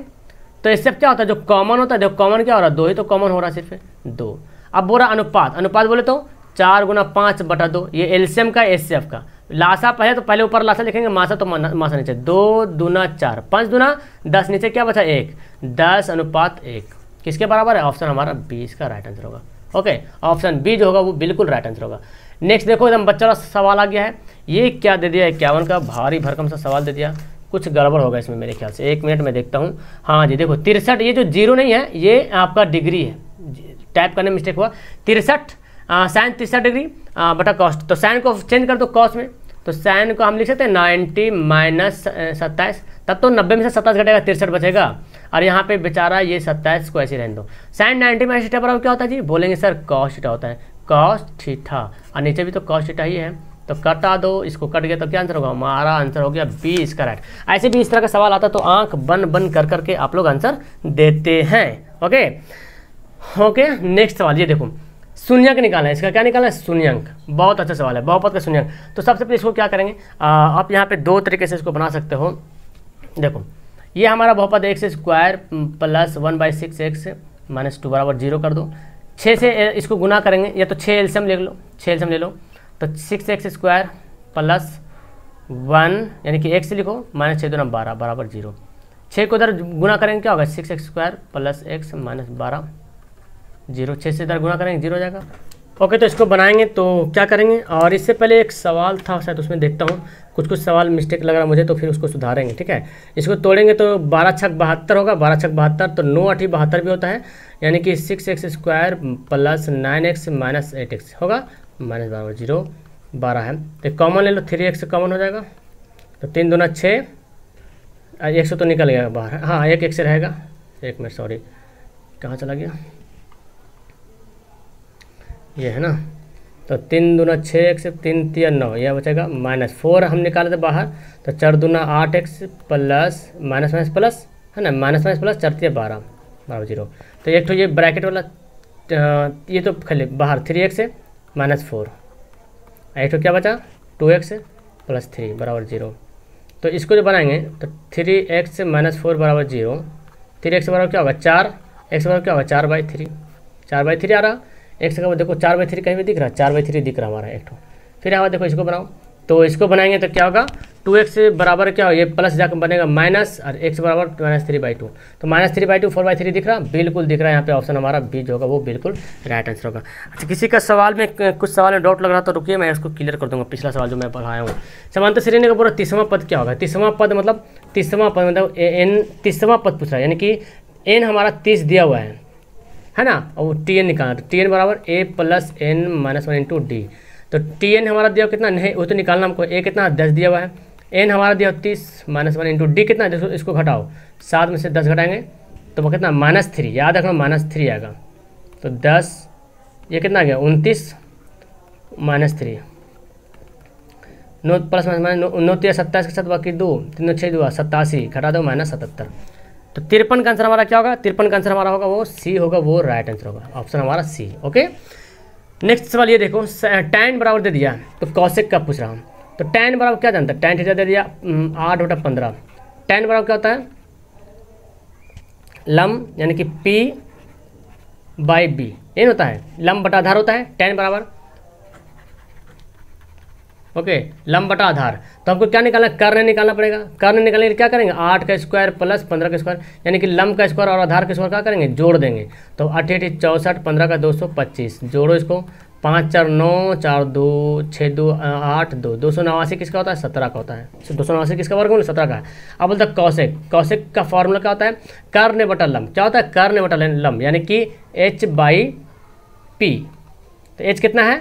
तो इससे क्या होता है जो कॉमन होता है देखो कॉमन क्या हो रहा है दो ही तो कॉमन हो रहा है सिर्फ दो अब बोल रहा अनुपात अनुपात बोले तो चार गुना पाँच बटा दो ये एलसीएम का एस का लाशा पहले तो पहले ऊपर लाशा लिखेंगे मासा तो मासा नीचे दो दुना चार पाँच दुना दस नीचे क्या बचा एक दस अनुपात एक किसके बराबर है ऑप्शन हमारा बीस का राइट आंसर होगा ओके ऑप्शन बी जो होगा वो बिल्कुल राइट आंसर होगा नेक्स्ट देखो एकदम बच्चा का सवाल आ गया है ये क्या दे दिया इक्यावन का भारी भरकम सा सवाल दे दिया कुछ गड़बड़ होगा इसमें मेरे ख्याल से एक मिनट में देखता हूँ हाँ जी देखो तिरसठ ये जो जीरो नहीं है ये आपका डिग्री है टाइप करने में मिस्टेक हुआ तिरसठ साइन तिरसठ डिग्री आ, बटा कॉस्ट तो साइन को चेंज कर दो कॉस्ट में तो साइन को हम लिख सकते हैं नाइन्टी माइनस सत्ताईस तब तो नब्बे में से सत्ताईस घटेगा तिरसठ बचेगा और यहाँ पे बेचारा ये सत्ताईस को ऐसे रहने दो साइन नाइन्टी माइनस थीटा क्या होता है जी बोलेंगे सर कॉस्ट होता है कॉस्ट ठीठा और नीचे भी तो कॉस्ट ही है तो कटा दो इसको कट गया तो क्या आंसर होगा हमारा आंसर हो गया बी इसका राइट ऐसे भी इस तरह का सवाल आता तो आंख बन बन कर करके आप लोग आंसर देते हैं ओके ओके नेक्स्ट सवाल ये देखो शून्यंक निकालना है इसका क्या निकालना है शून्यंक बहुत अच्छा सवाल है बहुपत का शून्यंक तो सबसे पहले इसको क्या करेंगे आ, आप यहाँ पे दो तरीके से इसको बना सकते हो देखो ये हमारा पद x square plus one by six x minus two बराबर जीरो कर दो छः से इसको गुना करेंगे या तो छः एल्सियम ले लो छः एल्सियम ले लो तो six x square plus one यानी कि एक्स लिखो माइनस छः दो ना बारह बराबर जीरो छः को इधर गुना करेंगे क्या होगा six x square plus x minus बारह जीरो छः से इधर गुना करेंगे जीरो हो जाएगा ओके तो इसको बनाएंगे तो क्या करेंगे और इससे पहले एक सवाल था शायद उसमें देखता हूँ कुछ कुछ सवाल मिस्टेक लग रहा है मुझे तो फिर उसको सुधारेंगे ठीक है इसको तोड़ेंगे तो बारह छक बहत्तर होगा बारह छक बहत्तर तो नौ अठी बहत्तर भी होता है यानी कि six x square plus nine x minus eight x होगा माइनस बारह जीरो बारह है तो कॉमन ले लो थ्री एक्स से कॉमन हो जाएगा तो तीन दूना छः एक सौ तो निकल गया बाहर हाँ एक एक से रहेगा एक मिनट सॉरी कहाँ चला गया ये है ना तो तीन दूना छः से तीन तीन नौ यह बचेगा माइनस फोर हम निकाले थे बाहर तो चार दूना आठ x plus minus minus plus है ना माइनस माइनस प्लस चार तीन बारह बारह जीरो तो एक तो ये ब्रैकेट वाला ये तो खाली बाहर थ्री एक्स है माइनस फोर एक तो क्या बचा टू एक्स प्लस थ्री बराबर जीरो तो इसको जो बनाएंगे तो थ्री एक्स माइनस फोर बराबर जीरो थ्री एक्स बराबर क्या होगा चार एक्स बराबर क्या होगा चार बाई थ्री चार बाई थ्री आ रहा एक्स का मतलब देखो चार बाई थ्री कहीं भी दिख रहा है चार बाई थ्री दिख रहा हमारा एक ठो फिर यहाँ देखो इसको बनाओ तो इसको बनाएंगे तो क्या होगा टू एक्स बराबर क्या हो ये प्लस जाकर बनेगा माइनस और एक्स बराबर माइनस थ्री बाई टू तो minus three by two four by three दिख रहा बिल्कुल दिख रहा है यहाँ पे ऑप्शन हमारा बी जो होगा वो बिल्कुल राइट आंसर होगा अच्छा किसी का सवाल में कुछ सवाल में डाउट लग रहा तो रुकिए मैं इसको क्लियर कर दूंगा पिछला सवाल जो मैं पढ़ाया हूँ समांतर श्रेणी का पूरा तीसवा पद क्या होगा तीसवा पद मतलब तीसवा पद मतलब एन तीसवा पद पूछ रहा है यानी कि एन हमारा तीस दिया हुआ है है ना और टी एन निकालना टी एन बराबर ए plus n minus one into d तो टी एन हमारा दिया कितना नहीं वो तो निकालना हमको ए कितना दस दिया हुआ है एन हमारा दिया तीस माइनस वन इंटू डी कितना है इसको घटाओ सात में से दस घटाएंगे तो वो कितना माइनस थ्री याद रखना माइनस थ्री आएगा तो दस ये कितना आ गया उनतीस माइनस थ्री नौ प्लस माइनस माइनस नौ तीस सत्ताईस के साथ बाकी दो तीन नौ छः दो सत्तासी घटा दो माइनस सतहत्तर तो तिरपन का आंसर हमारा क्या होगा तिरपन का आंसर हमारा होगा वो सी होगा वो राइट आंसर होगा ऑप्शन हमारा सी ओके नेक्स्ट सवाल ये देखो टेन बराबर दे दिया तो कौशिक का पूछ रहा हूँ तो टेन बराबर क्या जानता है टेन थीटा दे दिया आठ बटा पंद्रह टेन बराबर क्या होता है लम यानी कि पी बाई बी यही होता है लम बटा आधार होता है टेन बराबर ओके लंब बटा आधार तो हमको क्या निकालना नहीं निकालना पड़ेगा कर्ण निकालने क्या करेंगे आठ का स्क्वायर प्लस पंद्रह का स्क्वायर यानी कि लंब का स्क्वायर और आधार का स्क्वायर क्या करेंगे जोड़ देंगे तो अठे चौसठ पंद्रह का दो सौ पच्चीस जोड़ो इसको पाँच चार नौ चार दो छः दो आठ दो दो सौ नवासी किसका होता है सत्रह का होता है दो सौ नवासी किसका वर्ग होना सत्रह का है अब बोलता है कौशिक कौशिक का फॉर्मूला क्या होता है ने बटा लम क्या होता है ने बटा लम यानी कि एच बाई पी तो एच कितना है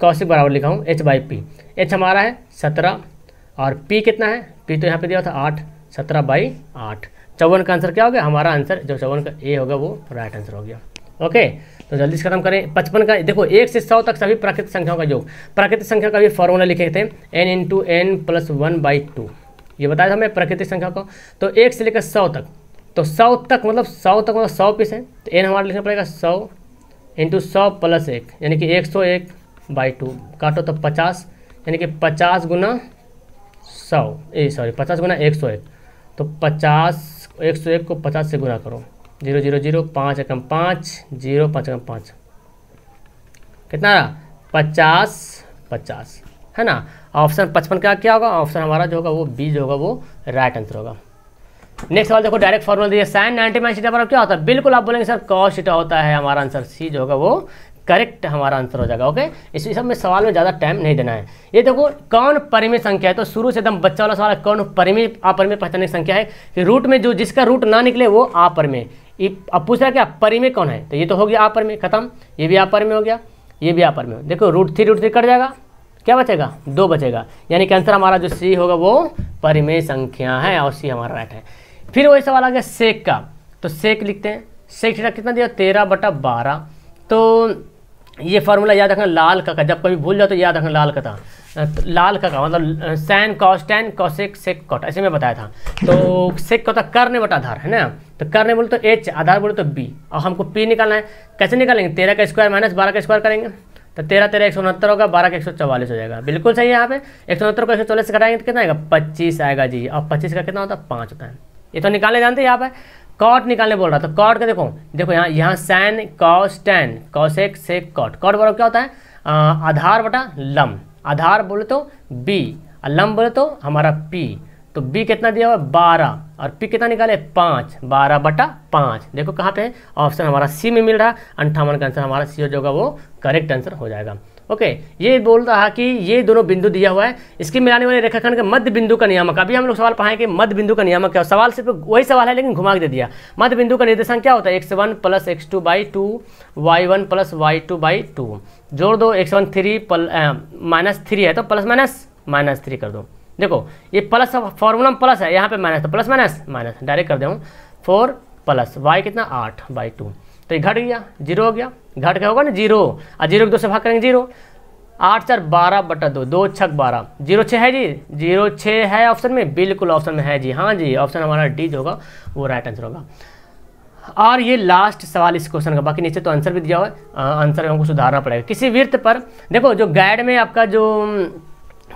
कौशिक बराबर लिखा हूँ एच बाई पी एच हमारा है सत्रह और पी कितना है पी तो यहाँ पे दिया था आठ सत्रह बाई आठ चौवन का आंसर क्या हो गया हमारा आंसर जो चौवन का ए होगा वो राइट आंसर हो गया ओके तो जल्दी से खत्म करें पचपन का देखो एक से सौ तक सभी प्राकृतिक संख्याओं का योग प्राकृतिक संख्या का भी फॉर्मूला लिखे थे n into n plus one by two ये बताया था हमें प्राकृतिक संख्या को तो एक से लेकर सौ तक तो सौ तक मतलब सौ तक मतलब सौ पीस है तो एन हमारा लिखना पड़ेगा सौ इंटू सौ प्लस एक यानी कि एक सौ एक बाई टू काटो तो पचास यानी कि पचास गुना सौ ए सॉरी पचास गुना एक सौ एक तो पचास एक सौ एक को पचास से गुना करो जीरो जीरो जीरो पाँच एकम पाँच जीरो पाँच एकम पाँच कितना रहा पचास पचास है ना ऑप्शन पचपन का क्या होगा ऑप्शन हमारा जो होगा वो बी जो होगा वो राइट आंसर होगा नेक्स्ट सवाल देखो डायरेक्ट फॉर्मूला दिया साइन नाइनटी माइनस सीटा पर क्या होता है बिल्कुल आप बोलेंगे सर कॉस सीटा होता है हमारा आंसर सी जो होगा वो करेक्ट हमारा आंसर हो जाएगा ओके इस सब में सवाल में ज़्यादा टाइम नहीं देना है ये देखो कौन परिमेय संख्या है तो शुरू से एकदम बच्चा वाला सवाल है कौन परिमेय अपरिमेय पहचानने की संख्या है कि रूट में जो जिसका रूट ना निकले वो अपरिमेय अब पूछ रहा क्या परिमेय कौन है तो ये तो हो गया अपरिमेय खत्म ये भी अपरिमेय हो गया ये भी अपरिमेय देखो root three root three cut जाएगा क्या बचेगा दो बचेगा यानी कि आंसर हमारा जो सी होगा वो परिमेय संख्या है और सी हमारा राइट है फिर वही सवाल आ गया सेक का तो सेक लिखते हैं सेक कितना दिया तेरह बटा बारह तो ये फार्मूला याद रखना लाल का का जब कभी भूल जाओ तो याद रखना लाल का था लाल का का मतलब sine cos tan cosec sec cot ऐसे मैं बताया था तो सेक का होता कर्ने आधार है ना तो करने बोले तो एच आधार बोले तो बी और हमको पी निकालना है कैसे निकालेंगे तेरह का स्क्वायर माइनस बारह का स्क्वायर करेंगे तो तेरह तेरह एक सौ उनहत्तर होगा बारह का एक सौ चौवालीस हो जाएगा बिल्कुल सही है यहाँ पे एक सौ उनहत्तर को एक सौ चालीस से घटाएंगे तो कितना आएगा पच्चीस आएगा जी और पच्चीस का कितना होता है पाँच होता है ये तो निकालने जानते हैं यहाँ पे कॉट निकालने बोल रहा था कॉट का देखो देखो यहाँ यहाँ सैन कॉस टेन कॉस एक से कॉट कॉट बोलो क्या होता है आ, आधार बटा लम आधार बोले तो बी और लम बोले तो हमारा पी तो बी कितना दिया हुआ है बारह और पी कितना निकाले पाँच बारह बटा पाँच देखो कहाँ पे ऑप्शन हमारा सी में मिल रहा है अंठावन का आंसर हमारा सी जो होगा वो करेक्ट आंसर हो जाएगा ओके ये बोल रहा कि ये दोनों बिंदु दिया हुआ है इसकी मिलाने वाले रेखाखंड के मध्य बिंदु का नियामक अभी हम लोग सवाल पाएंगे मध्य बिंदु का नियामक क्या सवाल सिर्फ वही सवाल है लेकिन घुमा के दे दिया मध्य बिंदु का निर्देशांक क्या होता है x one plus x two by two y one plus y two by two जोड़ दो x one three minus three है तो प्लस माइनस माइनस थ्री कर दो देखो ये प्लस फॉर्मूला में प्लस है यहाँ पे माइनस तो प्लस माइनस माइनस डायरेक्ट कर दे फोर प्लस वाई कितना आठ बाई टू तो ये घट गया जीरो हो गया घट क्या होगा ना जीरो और जीरो दो से भाग करेंगे जीरो आठ चार बारह बटा दो दो छक बारह जीरो छः है जी जीरो छः है ऑप्शन में बिल्कुल ऑप्शन में है जी हाँ जी ऑप्शन हमारा डी जो होगा वो राइट आंसर होगा और ये लास्ट सवाल इस क्वेश्चन का बाकी नीचे तो आंसर भी दिया हुआ है आंसर हमको सुधारना पड़ेगा किसी वृत्त पर देखो जो गाइड में आपका जो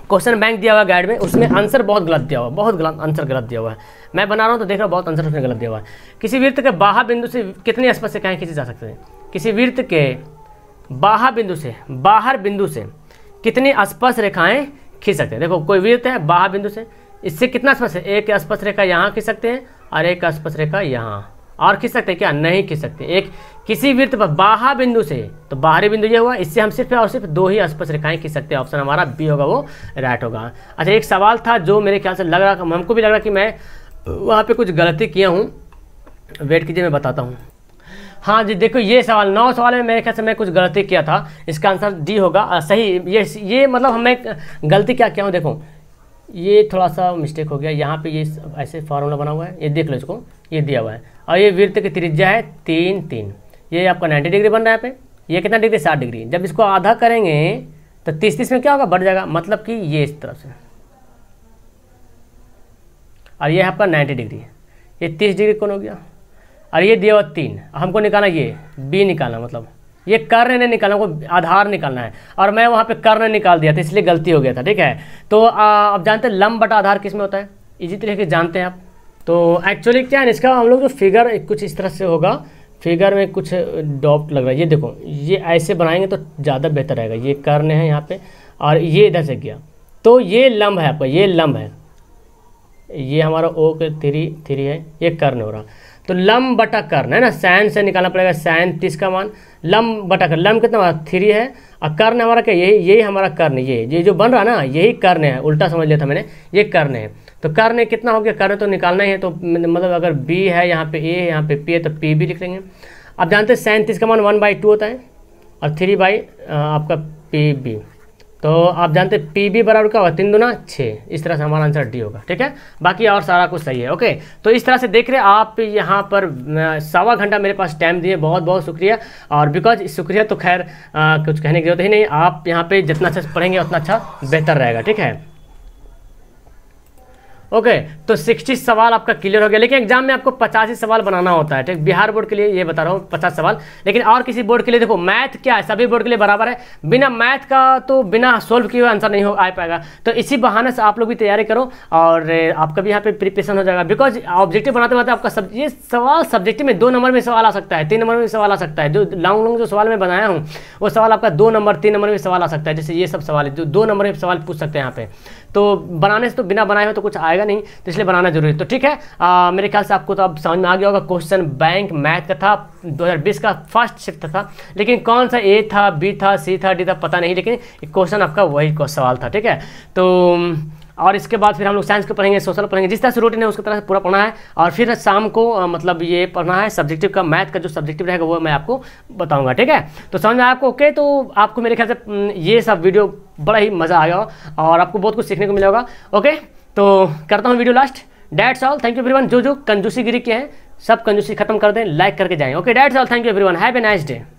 क्वेश्चन बैंक दिया हुआ गाइड में उसमें आंसर बहुत गलत दिया हुआ है बहुत गलत आंसर गलत दिया हुआ है मैं बना रहा हूँ तो देख रहा हूँ बहुत आंसर उसमें गलत दिया हुआ है किसी वृत्त के बाहर बिंदु से कितने स्पर्श से कहें खींचे जा सकते हैं किसी वृत्त के बाहर बिंदु से बाहर बिंदु से कितनी स्पर्श रेखाएं खींच सकते हैं देखो कोई वृत्त है बाहा बिंदु से इससे कितना स्पर्श है एक स्पर्श रेखा यहाँ खींच सकते हैं और एक स्पर्श रेखा यहाँ और खींच सकते हैं क्या नहीं खींच सकते एक किसी वृत्त पर बाहर बिंदु से तो बाहरी बिंदु ये हुआ इससे हम सिर्फ और सिर्फ दो ही स्पर्श रेखाएं खींच सकते हैं ऑप्शन हमारा बी होगा वो राइट होगा अच्छा एक सवाल था जो मेरे ख्याल से लग रहा हमको भी लग रहा कि मैं वहाँ पर कुछ गलती किया हूँ वेट कीजिए मैं बताता हूँ हाँ जी देखो ये सवाल नौ सवाल में मेरे ख्याल से मैं कुछ गलती किया था इसका आंसर डी होगा सही ये ये मतलब हमें गलती क्या किया हूँ देखो ये थोड़ा सा मिस्टेक हो गया यहाँ पे ये ऐसे फार्मूला बना हुआ है ये देख लो इसको ये दिया हुआ है और ये वृत्त की त्रिज्या है तीन तीन ये आपका नाइन्टी डिग्री बन रहा है यहाँ पे ये कितना डिग्री साठ डिग्री जब इसको आधा करेंगे तो तीस तीस में क्या होगा बढ़ जाएगा मतलब कि ये इस तरफ से और ये आपका नाइन्टी डिग्री ये तीस डिग्री कौन हो गया और ये दिया हुआ तीन हमको निकालना ये बी निकालना मतलब ये कर्ण नहीं निकालना हमको आधार निकालना है और मैं वहाँ पे कर्ण निकाल दिया था इसलिए गलती हो गया था ठीक है तो आ, आप जानते हैं लम्ब बटा आधार किस में होता है इसी तरीके जानते हैं आप तो एक्चुअली क्या है इसका हम लोग जो फिगर कुछ इस तरह से होगा फिगर में कुछ डॉप्ट लग रहा है ये देखो ये ऐसे बनाएंगे तो ज़्यादा बेहतर रहेगा ये कर्ण है यहाँ पर और ये इधर से गया तो ये लम्ब है आपका ये लम्ब है ये हमारा ओ के थ्री थ्री है ये कर्ण हो रहा तो लम बटा कर्ण है ना साइन से निकालना पड़ेगा साइन तीस का मान लम बटा कर्ण लम कितना हमारा थ्री है और कर्ण हमारा क्या यही यही हमारा कर्ण ये ये जो बन रहा ना यही कर्ण है उल्टा समझ लिया था मैंने ये कर्ण है तो कर्ण कितना हो गया कर्ण तो निकालना ही है तो मतलब अगर बी है यहाँ पे ए है यहाँ पे पी है तो पी भी लिख लेंगे आप जानते हैं साइन तीस का मान वन बाई टू होता है और थ्री बाई आपका पी बी तो आप जानते हैं पी बी बराबर क्या होगा तीन दुना छः इस तरह से हमारा आंसर डी होगा ठीक है बाकी और सारा कुछ सही है ओके तो इस तरह से देख रहे आप यहाँ पर सवा घंटा मेरे पास टाइम दिए बहुत बहुत शुक्रिया और बिकॉज शुक्रिया तो खैर कुछ कहने की जरूरत ही नहीं आप यहाँ पर जितना अच्छा पढ़ेंगे उतना अच्छा बेहतर रहेगा ठीक है ओके तो सिक्सटी सवाल आपका क्लियर हो गया लेकिन एग्जाम में आपको पचास ही सवाल बनाना होता है ठीक बिहार बोर्ड के लिए ये बता रहा हूँ पचास सवाल लेकिन और किसी बोर्ड के लिए देखो मैथ क्या है सभी बोर्ड के लिए बराबर है बिना मैथ का तो बिना सोल्व किए हुए आंसर नहीं हो आ पाएगा तो इसी बहाने से आप लोग भी तैयारी करो और आपका भी यहाँ पर प्रिपरेशन हो जाएगा बिकॉज ऑब्जेक्टिव बनाते बनाते आपका सब ये सवाल सब्जेक्टिव में दो नंबर में सवाल आ सकता है तीन नंबर में सवाल आ सकता है जो लॉन्ग लॉन्ग जो सवाल मैं बनाया हूँ वो सवाल आपका दो नंबर तीन नंबर में सवाल आ सकता है जैसे ये सब सवाल है जो दो नंबर में सवाल पूछ सकते हैं यहाँ पे तो बनाने से तो बिना बनाए हुए तो कुछ आएगा नहीं तो इसलिए बनाना जरूरी तो ठीक है आ, मेरे ख्याल से आपको तो अब समझ में आ गया होगा क्वेश्चन बैंक मैथ का था 2020 का फर्स्ट शिफ्ट था लेकिन कौन सा ए था बी था सी था डी था पता नहीं लेकिन क्वेश्चन आपका वही सवाल था ठीक है तो और इसके बाद फिर हम लोग साइंस के पढ़ेंगे सोशल पढ़ेंगे जिस तरह से रूटीन है उसकी तरह से पूरा पढ़ना है और फिर शाम को मतलब ये पढ़ना है सब्जेक्टिव का मैथ का जो सब्जेक्टिव रहेगा वो मैं आपको बताऊंगा ठीक है तो समझ में आपको ओके तो आपको मेरे ख्याल से ये सब वीडियो बड़ा ही मज़ा आया और आपको बहुत कुछ सीखने को मिलेगा ओके तो करता हूँ video last that's all thank you everyone जो जो कंजूसी गिरी के हैं सब कंजूसी खत्म कर दें लाइक करके जाएँ okay that's all thank you everyone have a nice day